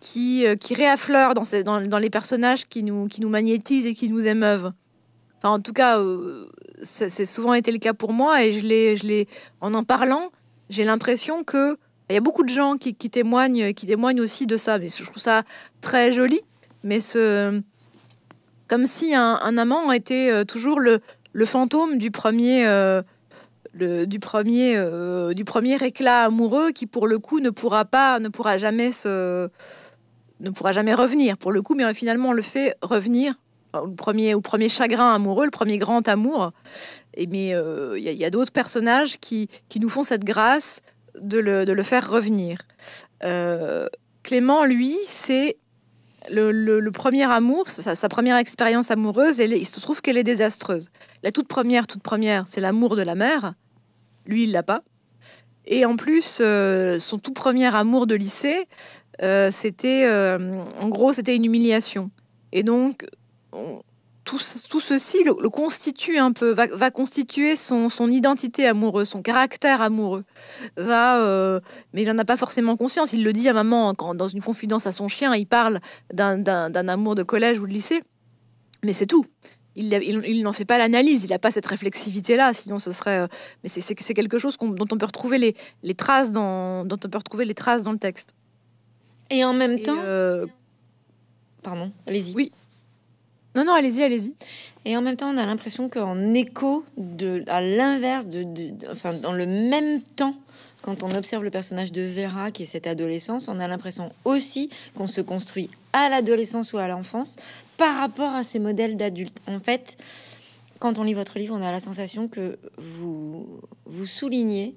qui, qui réaffleurent dans, les personnages qui nous, qui nous magnétisent et qui nous émeuvent. Enfin, en tout cas, euh, c'est souvent été le cas pour moi et je l'ai, je en en parlant, j'ai l'impression que il y a beaucoup de gens qui, témoignent, qui témoignent aussi de ça. Mais je trouve ça très joli. Mais ce, comme si un, amant était euh, toujours le, fantôme du premier, euh, du premier, du premier éclat amoureux qui, pour le coup, ne pourra pas, ne pourra jamais se, ne pourra jamais revenir. Pour le coup, mais finalement, on le fait revenir au premier, au premier chagrin amoureux, le premier grand amour. Et mais il euh, y a, d'autres personnages qui, qui, nous font cette grâce de le, de le faire revenir. Euh, Clément, lui, c'est le, premier amour, sa, première expérience amoureuse, elle, il se trouve qu'elle est désastreuse. La toute première, toute première, c'est l'amour de la mère. Lui, il l'a pas. Et en plus, euh, son tout premier amour de lycée, c'était, en gros, c'était une humiliation. Et donc, tout, tout, ceci le, constitue un peu, va, constituer son, son, identité amoureuse, son caractère amoureux. Va, euh, mais il n'en a pas forcément conscience. Il le dit à maman hein, quand, dans une confidence à son chien, il parle d'un amour de collège ou de lycée. Mais c'est tout. Il, il, n'en fait pas l'analyse, il n'a pas cette réflexivité-là, sinon ce serait. Euh, mais c'est quelque chose dont on peut retrouver les, les, traces dans, dont on peut retrouver les traces dans le texte. Et en même temps. Euh, pardon, allez-y. Oui, non, non, allez-y, allez-y. Et en même temps, on a l'impression qu'en écho, de, à l'inverse, enfin, dans le même temps, quand on observe le personnage de Vera, qui est cette adolescence, on a l'impression aussi qu'on se construit à l'adolescence ou à l'enfance par rapport à ces modèles d'adultes. En fait, quand on lit votre livre, on a la sensation que vous, vous soulignez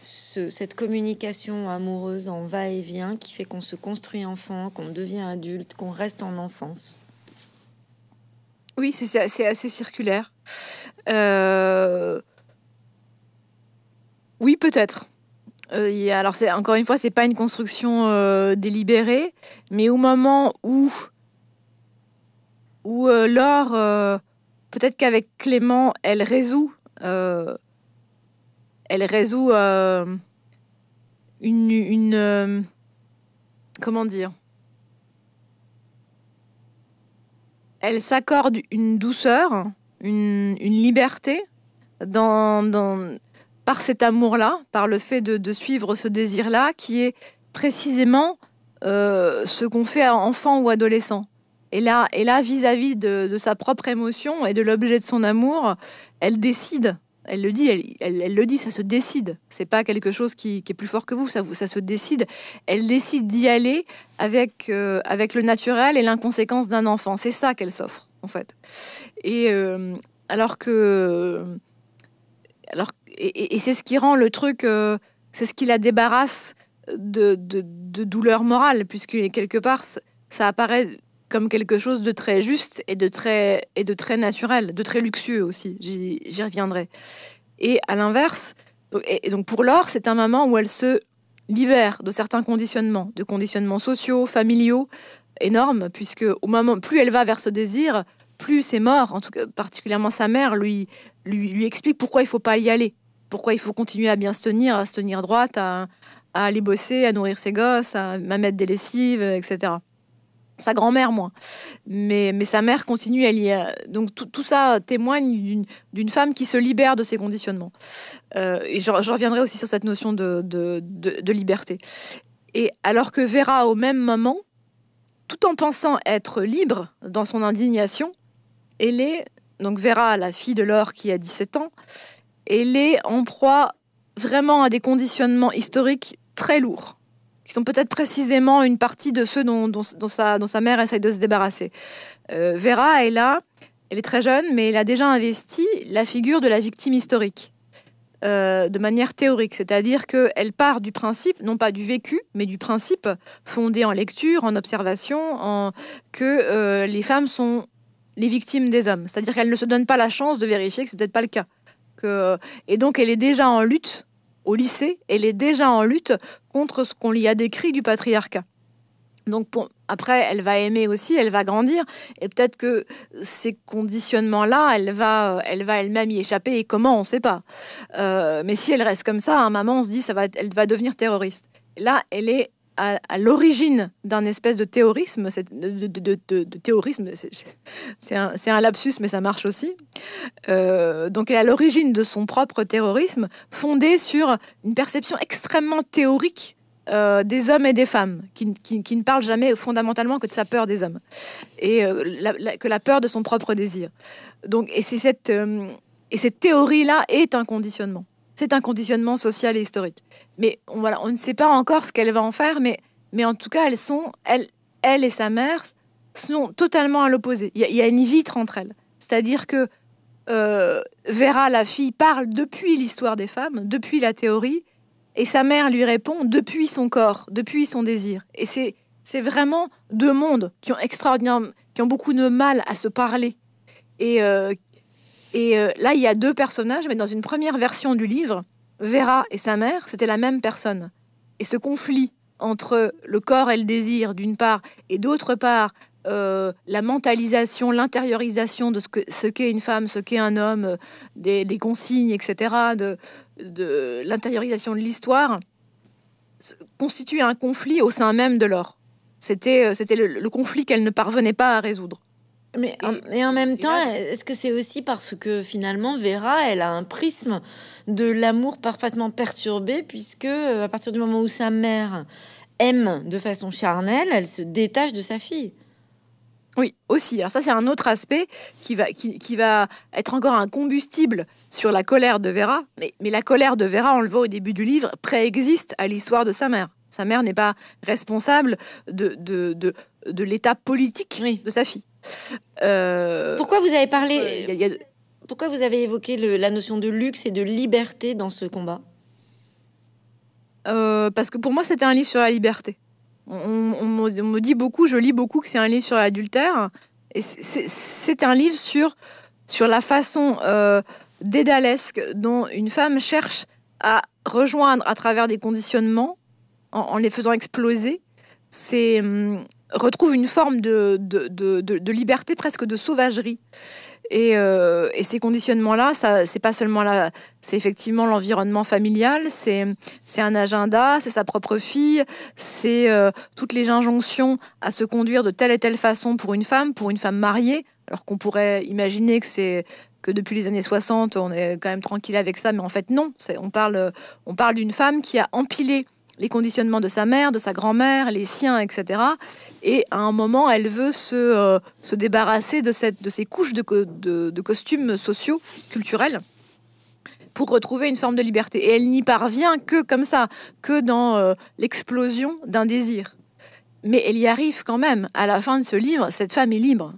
cette communication amoureuse en va-et-vient qui fait qu'on se construit enfant, qu'on devient adulte, qu'on reste en enfance. Oui, c'est assez circulaire. Euh, oui, peut-être. Euh, alors, encore une fois, c'est pas une construction euh, délibérée, mais au moment où, où euh, Laure, peut-être qu'avec Clément, elle résout, elle résout une, une comment dire, elle s'accorde une douceur, une, liberté dans, par cet amour-là, par le fait de, suivre ce désir-là, qui est précisément euh, ce qu'on fait à enfant ou adolescent. Et là, et là vis-à-vis de, sa propre émotion et de l'objet de son amour, elle décide elle le dit, elle, le dit, ça se décide. C'est pas quelque chose qui, est plus fort que vous, ça, ça se décide. Elle décide d'y aller avec, euh, avec le naturel et l'inconséquence d'un enfant. C'est ça qu'elle s'offre, en fait. Et euh, alors que. Alors, et, c'est ce qui rend le truc. Euh, c'est ce qui la débarrasse de, de, de douleur morale, puisque quelque part, ça apparaît comme quelque chose de très juste et de très, et de très naturel, de très luxueux aussi. J'y reviendrai. Et à l'inverse, et, donc pour Laure, c'est un moment où elle se libère de certains conditionnements, de conditionnements sociaux, familiaux, énormes, puisque au moment, plus elle va vers ce désir, plus ses morts, en tout cas particulièrement sa mère, lui, lui, lui explique pourquoi il faut pas y aller, pourquoi il faut continuer à bien se tenir, à se tenir droite, à, aller bosser, à nourrir ses gosses, à, à mettre des lessives, etc sa grand-mère moins. Mais, mais sa mère continue, elle y Donc tout, ça témoigne d'une femme qui se libère de ses conditionnements. Euh, et je, reviendrai aussi sur cette notion de, de, liberté. Et alors que Vera, au même moment, tout en pensant être libre dans son indignation, elle est, donc Vera, la fille de l'or qui a 17 ans, elle est en proie vraiment à des conditionnements historiques très lourds sont peut-être précisément une partie de ceux dont, dont, sa, mère essaye de se débarrasser. Euh, Vera est là, elle est très jeune, mais elle a déjà investi la figure de la victime historique. Euh, de manière théorique, c'est-à-dire qu'elle part du principe, non pas du vécu, mais du principe fondé en lecture, en observation, que euh, les femmes sont les victimes des hommes, c'est-à-dire qu'elle ne se donne pas la chance de vérifier que c'est peut-être pas le cas. Et donc elle est déjà en lutte au lycée, elle est déjà en lutte contre ce qu'on lui a décrit du patriarcat. Donc bon, après, elle va aimer aussi, elle va grandir, et peut-être que ces conditionnements-là, elle va, elle va elle-même y échapper. Et comment, on ne sait pas. Euh, mais si elle reste comme ça, à un moment, on se dit, ça va, elle va devenir terroriste. Là, elle est à, l'origine d'un espèce de théorisme, de, théorisme, c'est un, lapsus, mais ça marche aussi. Euh, donc, elle est à l'origine de son propre terrorisme, fondé sur une perception extrêmement théorique euh, des hommes et des femmes, qui, ne parle jamais fondamentalement que de sa peur des hommes, et euh, que la peur de son propre désir. Donc, et c'est cette, et cette théorie-là est un conditionnement. C'est un conditionnement social et historique. Mais on, voilà, on ne sait pas encore ce qu'elle va en faire, mais, mais en tout cas, elles sont, elle, elle et sa mère sont totalement à l'opposé. Il y, a une vitre entre elles. C'est-à-dire que euh, Vera, la fille, parle depuis l'histoire des femmes, depuis la théorie, et sa mère lui répond depuis son corps, depuis son désir. Et c'est, c'est vraiment deux mondes qui ont extraordinaire, qui ont beaucoup de mal à se parler et euh, et euh, là, il y a deux personnages, mais dans une première version du livre, Vera et sa mère, c'était la même personne. Et ce conflit entre le corps et le désir, d'une part, et d'autre part, euh, la mentalisation, l'intériorisation de ce qu'est une femme, ce qu'est un homme, euh, des, consignes, etc., de, l'intériorisation de l'histoire, constitue un conflit au sein même de l'or. C'était le conflit qu'elle ne parvenait pas à résoudre. Mais et, en même temps, est-ce que c'est aussi parce que finalement Vera, elle a un prisme de l'amour parfaitement perturbé, puisque euh, à partir du moment où sa mère aime de façon charnelle, elle se détache de sa fille. Oui, aussi. Alors ça, c'est un autre aspect qui va, qui, va être encore un combustible sur la colère de Vera. Mais, mais la colère de Vera, on le voit au début du livre, préexiste à l'histoire de sa mère. Sa mère n'est pas responsable de, de, de de l'état politique de sa fille. Euh, Pourquoi vous avez parlé euh, Pourquoi vous avez évoqué la notion de luxe et de liberté dans ce combat euh, Parce que pour moi, c'était un livre sur la liberté. On, me dit beaucoup, je lis beaucoup que c'est un livre sur l'adultère. Et c'est un livre sur, sur la façon dédalesque dont une femme cherche à rejoindre à travers des conditionnements en, les faisant exploser C'est... Hum, retrouve une forme de, de, liberté, presque de sauvagerie. Et, euh, ces conditionnements-là, c'est pas seulement là, c'est effectivement l'environnement familial, c'est un agenda, c'est sa propre fille, c'est euh, toutes les injonctions à se conduire de telle et telle façon pour une femme, pour une femme mariée, alors qu'on pourrait imaginer que c'est que depuis les années 60, on est quand même tranquille avec ça, mais en fait non, on parle, on parle d'une femme qui a empilé les conditionnements de sa mère, de sa grand-mère, les siens, etc. Et à un moment, elle veut se, euh, se débarrasser de, cette, de ces couches de, de, costumes sociaux, culturels, pour retrouver une forme de liberté. Et elle n'y parvient que comme ça, que dans euh, l'explosion d'un désir. Mais elle y arrive quand même. À la fin de ce livre, cette femme est libre.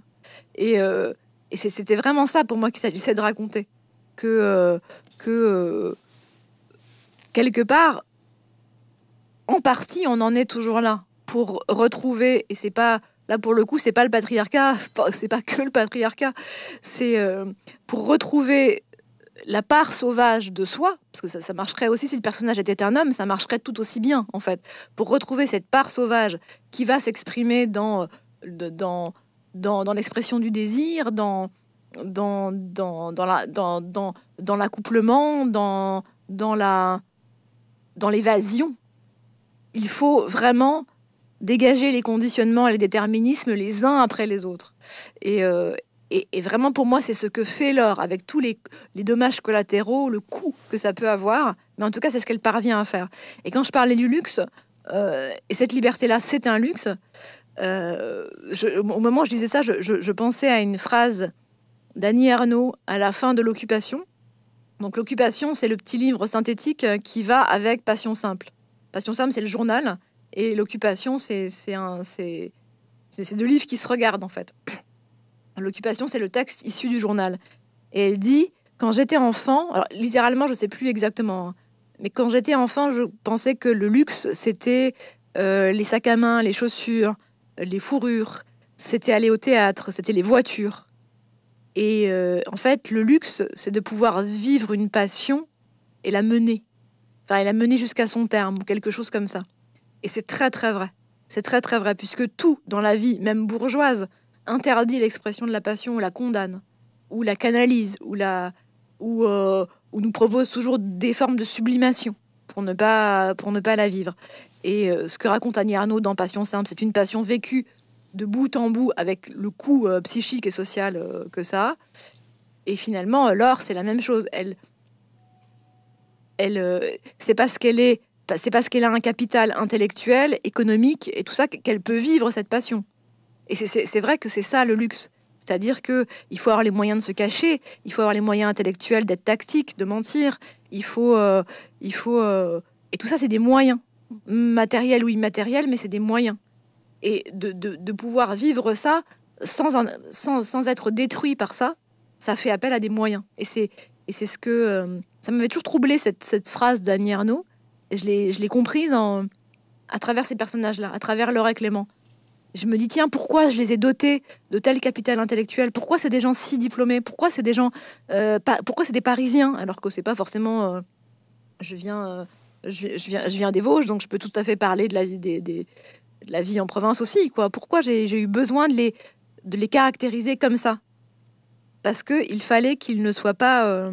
Et, euh, c'était vraiment ça pour moi qu'il s'agissait de raconter. Que, que quelque part, en partie, on en est toujours là pour retrouver, et c'est pas là pour le coup, c'est pas le patriarcat, c'est pas que le patriarcat, c'est euh, pour retrouver la part sauvage de soi, parce que ça, marcherait aussi si le personnage était un homme, ça marcherait tout aussi bien en fait, pour retrouver cette part sauvage qui va s'exprimer dans, dans, l'expression du désir, dans, dans, dans l'accouplement, dans, dans, la, dans l'évasion il faut vraiment dégager les conditionnements et les déterminismes les uns après les autres. Et, euh, vraiment, pour moi, c'est ce que fait l'or, avec tous les, dommages collatéraux, le coût que ça peut avoir. Mais en tout cas, c'est ce qu'elle parvient à faire. Et quand je parlais du luxe, euh, et cette liberté-là, c'est un luxe, euh, au moment où je disais ça, je, pensais à une phrase d'Annie Arnaud à la fin de l'occupation. Donc l'occupation, c'est le petit livre synthétique qui va avec Passion simple. Passion Sam, c'est le journal, et l'occupation, c'est deux livres qui se regardent en fait. L'occupation, c'est le texte issu du journal. Et elle dit Quand j'étais enfant, littéralement, je ne sais plus exactement, hein, mais quand j'étais enfant, je pensais que le luxe, c'était euh, les sacs à main, les chaussures, les fourrures, c'était aller au théâtre, c'était les voitures. Et euh, en fait, le luxe, c'est de pouvoir vivre une passion et la mener. Enfin, elle a mené jusqu'à son terme ou quelque chose comme ça. Et c'est très très vrai. C'est très très vrai puisque tout dans la vie, même bourgeoise, interdit l'expression de la passion ou la condamne ou la canalise ou la ou, euh, nous propose toujours des formes de sublimation pour ne pas pour ne pas la vivre. Et euh, ce que raconte Annie Arnaud dans Passion simple, c'est une passion vécue de bout en bout avec le coût euh, psychique et social que ça a. Et finalement, l'or, c'est la même chose. Elle, euh, c'est parce qu'elle est, c'est parce qu'elle a un capital intellectuel, économique et tout ça qu'elle peut vivre cette passion. Et c'est vrai que c'est ça le luxe. C'est-à-dire que il faut avoir les moyens de se cacher, il faut avoir les moyens intellectuels d'être tactique, de mentir. Il faut, euh, il faut, euh, et tout ça, c'est des moyens matériels ou immatériels, mais c'est des moyens. Et de, pouvoir vivre ça sans, sans, être détruit par ça, ça fait appel à des moyens. Et c'est et c'est ce que ça m'avait toujours troublé cette, phrase d'Annie Arnaud. je l'ai comprise en, à travers ces personnages-là, à travers Laura et Clément. Je me dis, tiens, pourquoi je les ai dotés de tel capital intellectuel Pourquoi c'est des gens si diplômés Pourquoi c'est des gens. Euh, pourquoi c'est des Parisiens Alors que c'est pas forcément. Euh, je, viens, euh, je, viens, je viens des Vosges, donc je peux tout à fait parler de la vie, des, la vie en province aussi. quoi. Pourquoi j'ai eu besoin de les, de les caractériser comme ça Parce qu'il fallait qu'ils ne soient pas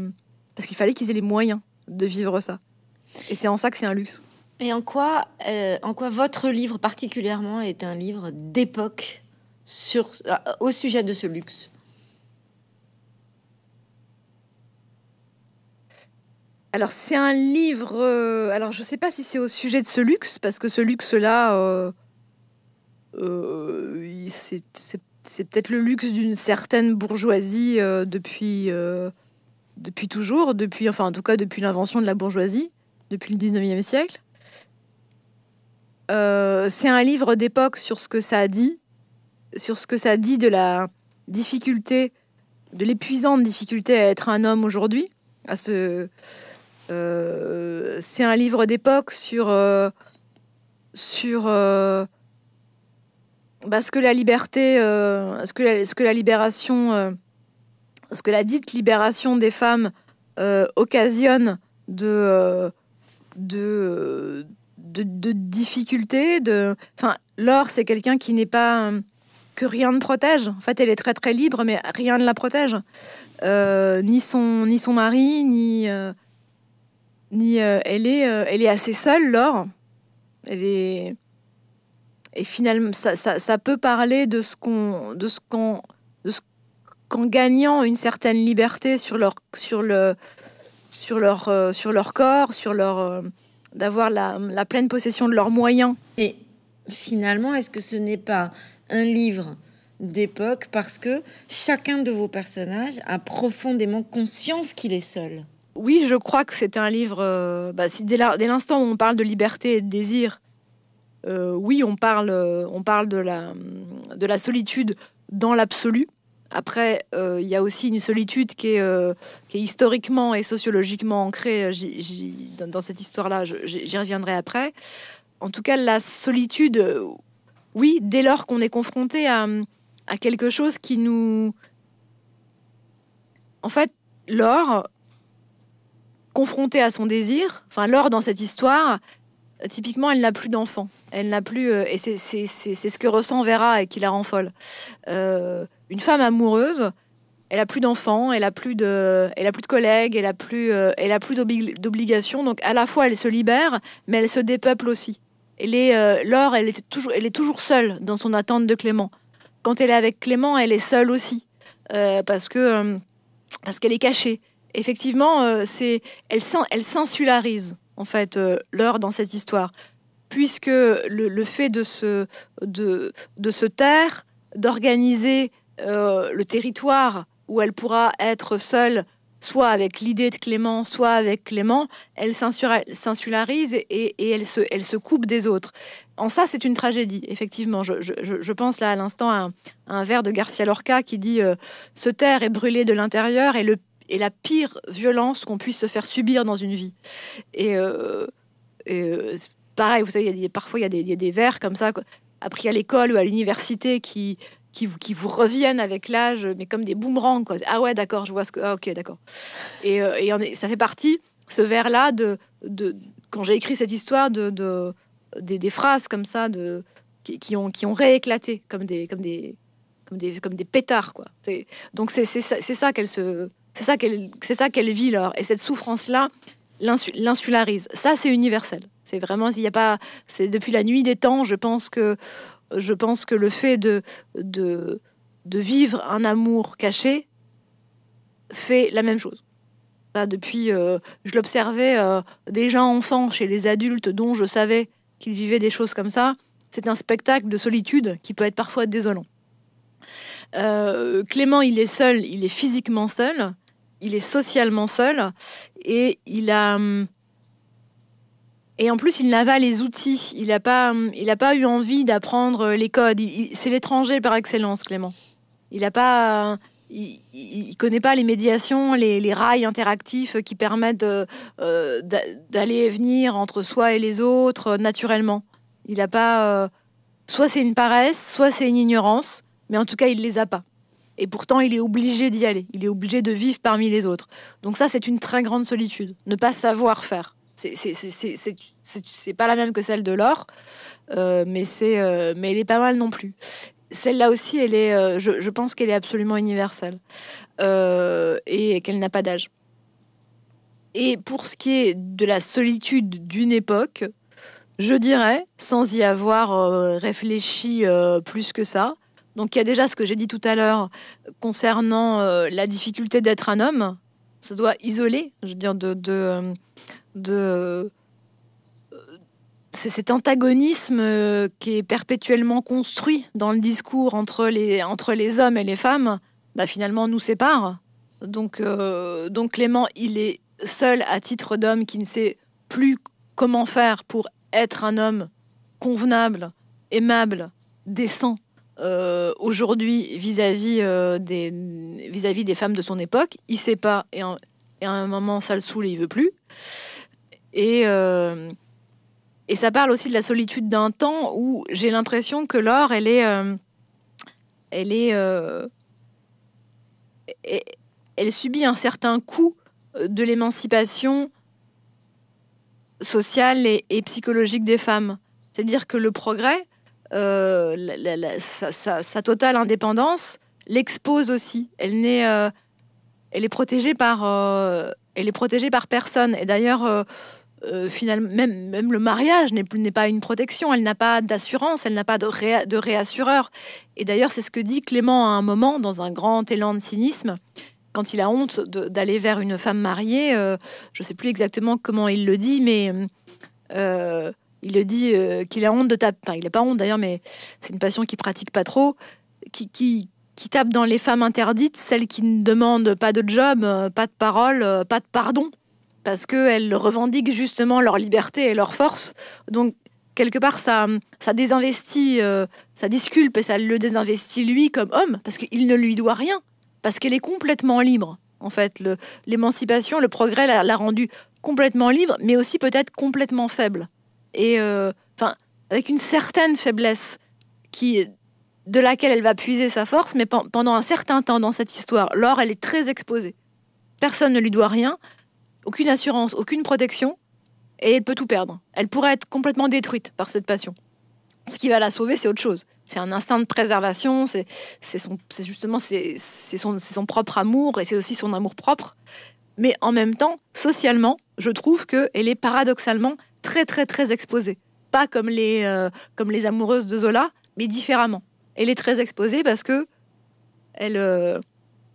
parce qu'il fallait qu'ils aient les moyens de vivre ça. Et c'est en ça que c'est un luxe. Et en quoi, euh, en quoi votre livre particulièrement est un livre d'époque sur, euh, au sujet de ce luxe Alors c'est un livre. Euh, alors je sais pas si c'est au sujet de ce luxe parce que ce luxe-là, c'est peut-être le luxe d'une certaine bourgeoisie depuis depuis toujours, depuis, enfin en tout cas depuis l'invention de la bourgeoisie, depuis le 19e siècle. Euh, c'est un livre d'époque sur ce que ça dit, sur ce que ça dit de la difficulté, de l'épuisante difficulté à être un homme aujourd'hui. À ce, euh, c'est un livre d'époque sur euh, sur bah, ce que la liberté, ce que la libération ce que la dite libération des femmes euh, occasionne euh, de, de, de, difficultés. De... Enfin, l'or, c'est quelqu'un qui n'est pas. Euh, que rien ne protège. En fait, elle est très très libre, mais rien ne la protège. ni, son, ni son mari, ni. ni elle, est, elle est assez seule, l'or. Elle est. Et finalement, ça, ça, ça peut parler de ce qu'on. de ce qu'on qu'en gagnant une certaine liberté sur leur, sur le, sur leur, euh, sur leur corps, sur leur, euh, d'avoir la, pleine possession de leurs moyens. Et finalement, est-ce que ce n'est pas un livre d'époque parce que chacun de vos personnages a profondément conscience qu'il est seul Oui, je crois que c'est un livre. Euh, bah, dès l'instant où on parle de liberté et de désir, oui, on parle, on parle de la, de la solitude dans l'absolu après, euh, il y a aussi une solitude qui est, euh, est historiquement et sociologiquement ancrée dans, cette histoire-là. J'y reviendrai après. En tout cas, la solitude, oui, dès lors qu'on est confronté à, quelque chose qui nous... En fait, l'or, confronté à son désir, enfin l'or dans cette histoire, typiquement, elle n'a plus d'enfant. Elle n'a plus... Euh, et c'est ce que ressent Vera et qui la rend folle. Euh, une femme amoureuse, elle a plus d'enfants, elle a plus de, elle a plus de collègues, elle a plus, euh, elle a plus d'obligations. Donc à la fois elle se libère, mais elle se dépeuple aussi. Elle est, euh, Laure, elle est toujours, elle est toujours seule dans son attente de Clément. Quand elle est avec Clément, elle est seule aussi euh, parce que parce qu'elle est cachée. Effectivement, c'est, elle, elle s'insularise en fait Laure dans cette histoire, puisque le, le fait de se, de, de se taire, d'organiser euh, le territoire où elle pourra être seule, soit avec l'idée de Clément, soit avec Clément, elle s'insularise et, elle, se, coupe des autres. En ça, c'est une tragédie, effectivement. Je, pense là à l'instant à, un vers de Garcia Lorca qui dit euh, Se taire et brûler de l'intérieur est, la pire violence qu'on puisse se faire subir dans une vie. Et, euh, pareil, vous savez, parfois il y, y, a des vers comme ça, appris à l'école ou à l'université, qui qui, qui vous reviennent avec l'âge, mais comme des boomerangs. Quoi. Ah ouais, d'accord, je vois ce que. Ah, ok, d'accord. Et, euh, on est, ça fait partie, ce vers-là, de, de, quand j'ai écrit cette histoire, de, des, phrases comme ça de, qui, ont, qui ont rééclaté comme des, comme des, comme des, comme des pétards. Quoi. Donc c'est ça, ça qu'elle se. C'est ça qu'elle c'est ça qu'elle vit, alors. Et cette souffrance-là, l'insularise. Ça, c'est universel. C'est vraiment, il n'y a pas, c'est depuis la nuit des temps, je pense que je pense que le fait de, de, vivre un amour caché fait la même chose. depuis, euh, je l'observais euh, déjà enfant chez les adultes dont je savais qu'ils vivaient des choses comme ça. C'est un spectacle de solitude qui peut être parfois désolant. Euh, Clément, il est seul, il est physiquement seul, il est socialement seul, et il a, hum, et en plus, il n'a pas les outils. Il n'a pas, il a pas eu envie d'apprendre les codes. C'est l'étranger par excellence, Clément. Il n'a pas, il, connaît pas les médiations, les, rails interactifs qui permettent euh, d'aller et venir entre soi et les autres euh, naturellement. Il n'a pas, euh, soit c'est une paresse, soit c'est une ignorance, mais en tout cas, il les a pas. Et pourtant, il est obligé d'y aller. Il est obligé de vivre parmi les autres. Donc ça, c'est une très grande solitude. Ne pas savoir faire. C'est pas la même que celle de l'or, euh, mais, c'est euh, mais elle est pas mal non plus. Celle-là aussi, elle est, euh, je, pense qu'elle est absolument universelle et qu'elle n'a pas d'âge. Et pour ce qui est de la solitude d'une époque, je dirais, sans y avoir réfléchi plus que ça, donc il y a déjà ce que j'ai dit tout à l'heure concernant la difficulté d'être un homme. Ça doit isoler, je veux dire, de, de, de euh, c'est cet antagonisme euh, qui est perpétuellement construit dans le discours entre les, entre les hommes et les femmes, bah finalement nous sépare. Donc, euh, donc Clément, il est seul à titre d'homme qui ne sait plus comment faire pour être un homme convenable, aimable, décent aujourd'hui vis-à-vis des, vis-à-vis des femmes de son époque. Il sait pas et, et à un moment ça le saoule et il veut plus. Et, euh, et ça parle aussi de la solitude d'un temps où j'ai l'impression que l'or, elle est. Euh, elle est. Euh, elle subit un certain coup de l'émancipation sociale et, psychologique des femmes. C'est-à-dire que le progrès, la, sa, totale indépendance, l'expose aussi. Elle n'est elle est protégée par elle est protégée par personne et d'ailleurs euh, finalement, même, le mariage n'est pas une protection, elle n'a pas d'assurance, elle n'a pas de, réassureur. Et d'ailleurs, c'est ce que dit Clément à un moment, dans un grand élan de cynisme, quand il a honte d'aller vers une femme mariée. Euh, je ne sais plus exactement comment il le dit, mais euh, il le dit qu'il a honte de taper. Enfin, il n'a pas honte d'ailleurs, mais c'est une passion qu'il pratique pas trop, qui, qui tape dans les femmes interdites, celles qui ne demandent pas de job, pas de parole, pas de pardon parce qu'elles revendiquent justement leur liberté et leur force. Donc, quelque part, ça, ça désinvestit, euh, ça disculpe et ça le désinvestit lui comme homme, parce qu'il ne lui doit rien, parce qu'elle est complètement libre. En fait, l'émancipation, le, progrès l'a rendue complètement libre, mais aussi peut-être complètement faible. Et euh, enfin, avec une certaine faiblesse qui de laquelle elle va puiser sa force, mais pendant un certain temps dans cette histoire, lors elle est très exposée. Personne ne lui doit rien, aucune assurance, aucune protection, et elle peut tout perdre. Elle pourrait être complètement détruite par cette passion. Ce qui va la sauver, c'est autre chose. C'est un instinct de préservation, c'est justement son, propre amour, et c'est aussi son amour propre. Mais en même temps, socialement, je trouve qu'elle est paradoxalement très très très exposée. Pas comme les, euh, comme les amoureuses de Zola, mais différemment. Elle est très exposée parce que elle, euh,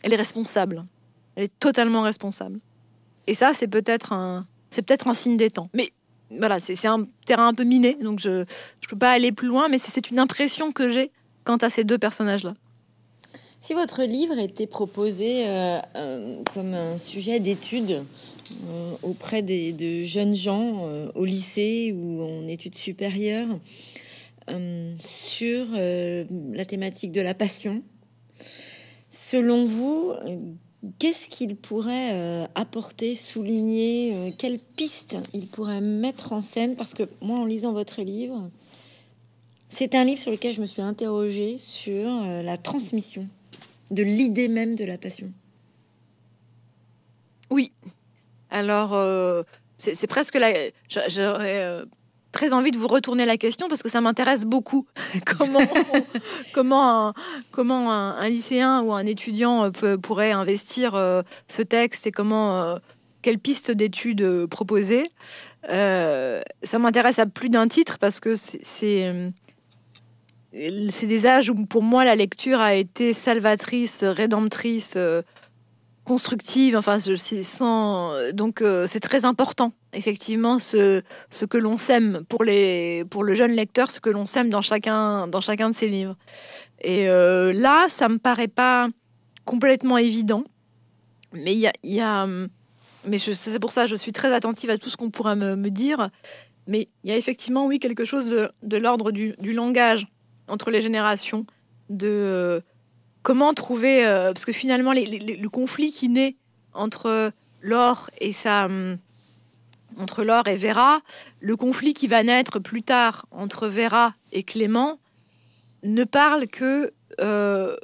elle est responsable. Elle est totalement responsable. Et ça, c'est peut-être un, c'est peut-être un signe des temps. Mais voilà, c'est un terrain un peu miné, donc je ne peux pas aller plus loin, mais c'est une impression que j'ai quant à ces deux personnages-là. Si votre livre était proposé euh, euh, comme un sujet d'étude euh, auprès des, de jeunes gens au lycée ou en études supérieures sur la thématique de la passion, selon vous, Qu'est-ce qu'il pourrait euh, apporter, souligner euh, Quelle piste il pourrait mettre en scène Parce que moi, en lisant votre livre, c'est un livre sur lequel je me suis interrogée sur euh, la transmission de l'idée même de la passion. Oui. Alors, c'est presque la. J'aurais très envie de vous retourner la question parce que ça m'intéresse beaucoup. comment comment, un, comment un, lycéen ou un étudiant euh, pourrait investir euh, ce texte et comment euh, quelle piste d'études proposer. ça m'intéresse à plus d'un titre parce que c'est c'est des âges où pour moi la lecture a été salvatrice, rédemptrice constructive. Enfin, c'est sans... donc euh, c'est très important effectivement ce, que l'on sème pour les pour le jeune lecteur, ce que l'on sème dans chacun dans chacun de ses livres. Et euh, là, ça me paraît pas complètement évident, mais il y a, y a, mais c'est pour ça que je suis très attentive à tout ce qu'on pourrait me, dire. Mais il y a effectivement oui quelque chose de, de l'ordre du, du, langage entre les générations de comment trouver euh, parce que finalement le conflit qui naît entre Laure et hum, entre et Vera, le conflit qui va naître plus tard entre Vera et Clément ne parle que euh,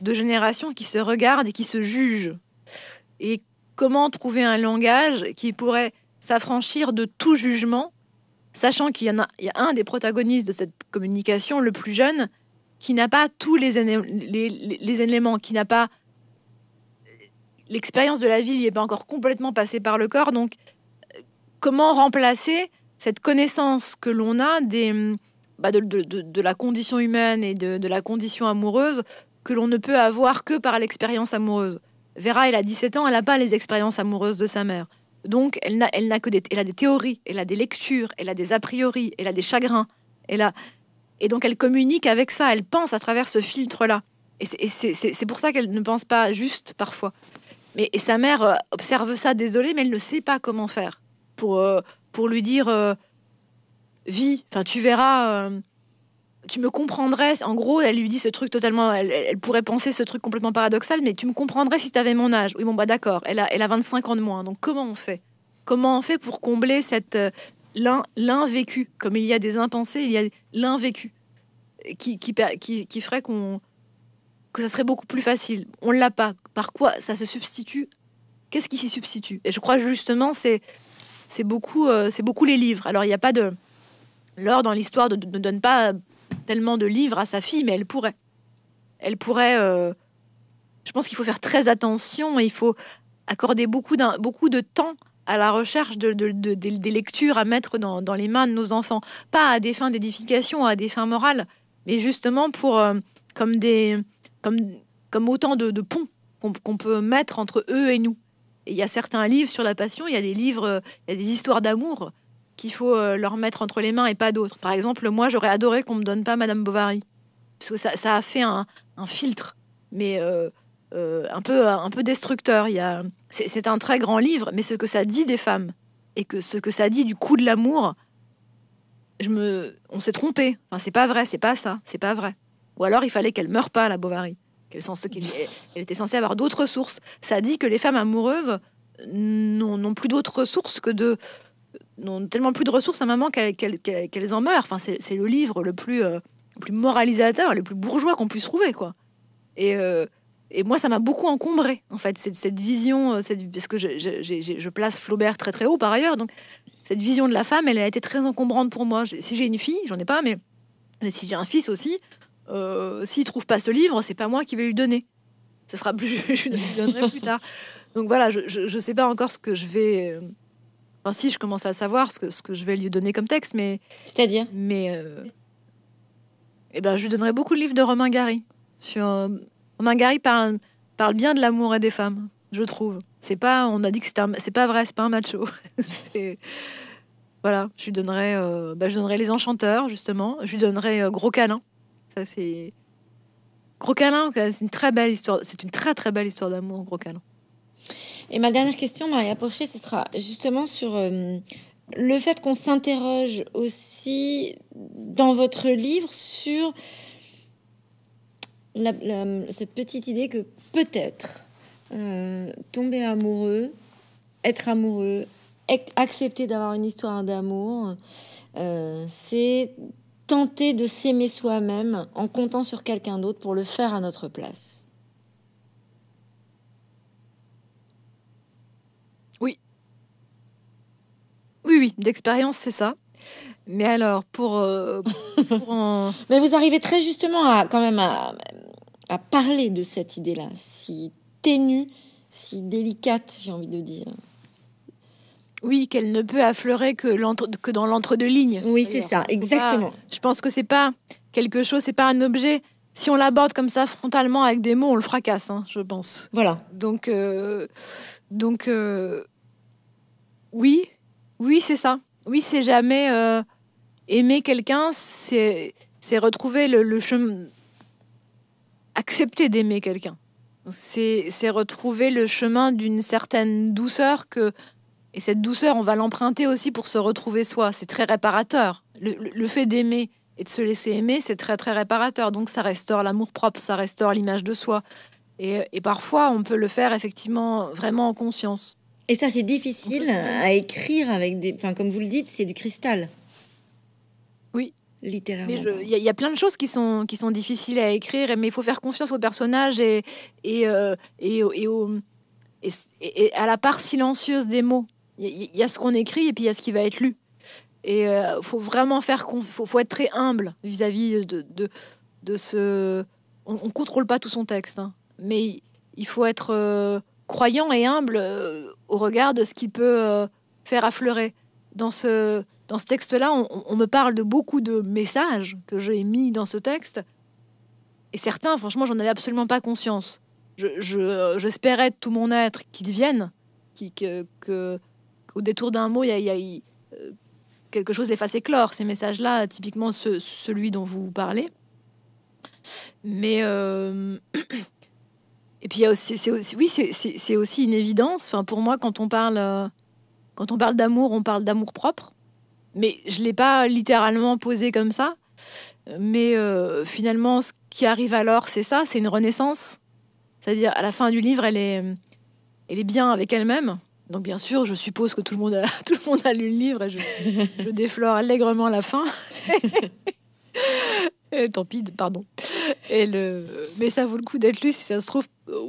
de générations qui se regardent et qui se jugent. Et comment trouver un langage qui pourrait s'affranchir de tout jugement, sachant qu'il y en y a un des protagonistes de cette communication, le plus jeune, qui n'a pas tous les, éléments, qui n'a pas l'expérience de la vie, il n'est pas encore complètement passé par le corps. Donc, comment remplacer cette connaissance que l'on a des, bah, de, la condition humaine et de, la condition amoureuse que l'on ne peut avoir que par l'expérience amoureuse Vera, elle a 17 ans, elle n'a pas les expériences amoureuses de sa mère. Donc, elle n'a, elle n'a que elle a des théories, elle a des lectures, elle a des a priori, elle a des chagrins, elle a et donc elle communique avec ça, elle pense à travers ce filtre-là. Et c'est pour ça qu'elle ne pense pas juste parfois. Mais et sa mère euh, observe ça, désolée, mais elle ne sait pas comment faire pour, euh, pour lui dire euh, Vie, enfin, tu verras, tu me comprendrais. En gros, elle lui dit ce truc totalement. Elle, pourrait penser ce truc complètement paradoxal, mais tu me comprendrais si tu avais mon âge. Oui, bon, bah d'accord, elle a, elle a 25 ans de moins, donc comment on fait Comment on fait pour combler cette, vécu, Comme il y a des impensés, il y a l'invécu qui, qui, qui, ferait qu'on que ça serait beaucoup plus facile. On l'a pas. Par quoi ça se substitue Qu'est-ce qui s'y substitue Et je crois justement c'est c'est beaucoup euh, c'est beaucoup les livres. Alors il n'y a pas de l'or dans l'histoire ne donne pas tellement de livres à sa fille, mais elle pourrait. Elle pourrait. Euh, je pense qu'il faut faire très attention. Et il faut accorder beaucoup d'un beaucoup de temps à la recherche de, des lectures à mettre dans, les mains de nos enfants. Pas à des fins d'édification, à des fins morales, mais justement pour, euh, comme, des, comme, comme autant de, ponts qu'on peut mettre entre eux et nous. Il y a certains livres sur la passion, il y a des livres, euh, il y a des histoires d'amour qu'il faut euh, leur mettre entre les mains et pas d'autres. Par exemple, moi, j'aurais adoré qu'on me donne pas Madame Bovary, parce que ça, a fait un, filtre. Mais euh, un, peu, euh, un peu destructeur. Il y C'est un très grand livre, mais ce que ça dit des femmes et que ce que ça dit du coup de l'amour, je me, on s'est trompé. Enfin, c'est pas vrai, c'est pas ça, c'est pas vrai. Ou alors il fallait qu'elle meure pas, la Bovary. Qu'elle elle était censée avoir d'autres sources Ça dit que les femmes amoureuses n'ont plus d'autres ressources que de n'ont tellement plus de ressources à maman qu'elles en meurent. Enfin, c'est le livre le plus, euh, le plus moralisateur, le plus bourgeois qu'on puisse trouver, quoi. Et et moi, ça m'a beaucoup encombré, en fait, cette, cette vision, euh, parce que je, place Flaubert très très haut par ailleurs, donc cette vision de la femme, elle a été très encombrante pour moi. Si j'ai une fille, j'en ai pas, mais, si j'ai un fils aussi, euh, s'il trouve pas ce livre, c'est pas moi qui vais lui donner. Ça sera plus, je lui donnerai plus tard. Donc voilà, je, ne sais pas encore ce que je vais. Enfin, si je commence à savoir ce que, ce que je vais lui donner comme texte, mais. C'est-à-dire Mais. Euh, eh ben, je lui donnerai beaucoup de livres de Romain Gary sur euh, Omar Gary parle, parle bien de l'amour et des femmes, je trouve. C'est pas, on a dit que c'est pas vrai, c'est pas un macho. voilà, je lui donnerais, euh, bah, je donnerais les enchanteurs justement. Je lui donnerais euh, gros câlin. Ça c'est gros câlin. C'est une très belle histoire. C'est une très très belle histoire d'amour, gros câlin. Et ma dernière question, Maria Pochet, ce sera justement sur euh, le fait qu'on s'interroge aussi dans votre livre sur cette petite idée que peut-être euh, tomber amoureux, être amoureux, accepter d'avoir une histoire d'amour, euh, c'est tenter de s'aimer soi-même en comptant sur quelqu'un d'autre pour le faire à notre place. Oui. Oui, oui, d'expérience, c'est ça. Mais alors, pour... Euh, Mais vous arrivez très justement à quand même à à parler de cette idée-là, si ténue, si délicate, j'ai envie de dire. Oui, qu'elle ne peut affleurer que, que dans l'entre-deux lignes. Oui, c'est ça, exactement. je pense que c'est pas quelque chose, c'est pas un objet. Si on l'aborde comme ça frontalement avec des mots, on le fracasse, hein, je pense. Voilà. Donc, euh, donc euh, oui, oui, c'est ça. Oui, c'est jamais euh, aimer quelqu'un, c'est retrouver le chemin accepter d'aimer quelqu'un. C'est retrouver le chemin d'une certaine douceur que... Et cette douceur, on va l'emprunter aussi pour se retrouver soi. C'est très réparateur. Le, fait d'aimer et de se laisser aimer, c'est très très réparateur. Donc ça restaure l'amour propre, ça restaure l'image de soi. Et, et, parfois, on peut le faire effectivement vraiment en conscience. Et ça, c'est difficile à écrire avec des. Enfin, comme vous le dites, c'est du cristal. Il y, a plein de choses qui sont, qui sont difficiles à écrire, mais il faut faire confiance au personnage et, et, euh, et, et, à la part silencieuse des mots. Il y, a ce qu'on écrit et puis il y a ce qui va être lu. Et il euh, faut vraiment faire faut, faut être très humble vis-à-vis de, de, de, ce. On, ne contrôle pas tout son texte, hein. mais il faut être euh, croyant et humble au regard de ce qu'il peut faire affleurer dans ce dans ce texte-là, on, me parle de beaucoup de messages que j'ai mis dans ce texte. Et certains, franchement, j'en avais absolument pas conscience. J'espérais de tout mon être qu'ils viennent, qu'au détour d'un mot, il y a, euh, quelque chose les fasse éclore. Ces messages-là, typiquement celui dont vous parlez. Mais euh, et puis c'est aussi, oui, c'est aussi une évidence. Enfin, pour moi, quand on parle, euh, quand on parle d'amour, on parle d'amour propre. Mais je l'ai pas littéralement posé comme ça. Mais euh, finalement, ce qui arrive alors, c'est ça, c'est une renaissance. C'est-à-dire, à la fin du livre, elle est, elle est bien avec elle-même. Donc bien sûr, je suppose que tout le monde a, tout le monde a lu le livre et je, déflore allègrement la fin. et tant pis, pardon. Et le... Mais ça vaut le coup d'être lu si ça se trouve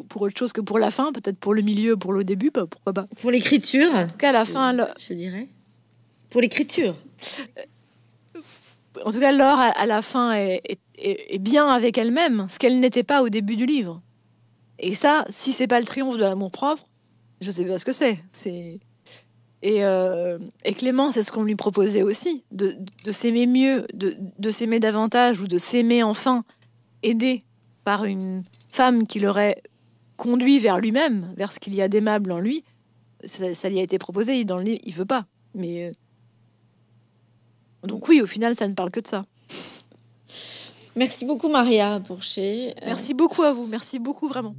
pour autre chose que pour la fin, peut-être pour le milieu, pour le début, bah, pourquoi pas. Pour l'écriture. En tout cas, à la fin, je dirais pour l'écriture. En tout cas, Laure, à la fin, est, bien avec elle-même, ce qu'elle n'était pas au début du livre. Et ça, si c'est pas le triomphe de l'amour propre, je sais pas ce que c'est. C'est et, euh, Clément, c'est ce qu'on lui proposait aussi, de, s'aimer mieux, de, s'aimer davantage ou de s'aimer enfin, aidé par une femme qui l'aurait conduit vers lui-même, vers ce qu'il y a d'aimable en lui. Ça, lui a été proposé, dans le il veut pas. Mais euh, donc oui, au final, ça ne parle que de ça. Merci beaucoup Maria Bourcher. Merci beaucoup à vous, merci beaucoup vraiment.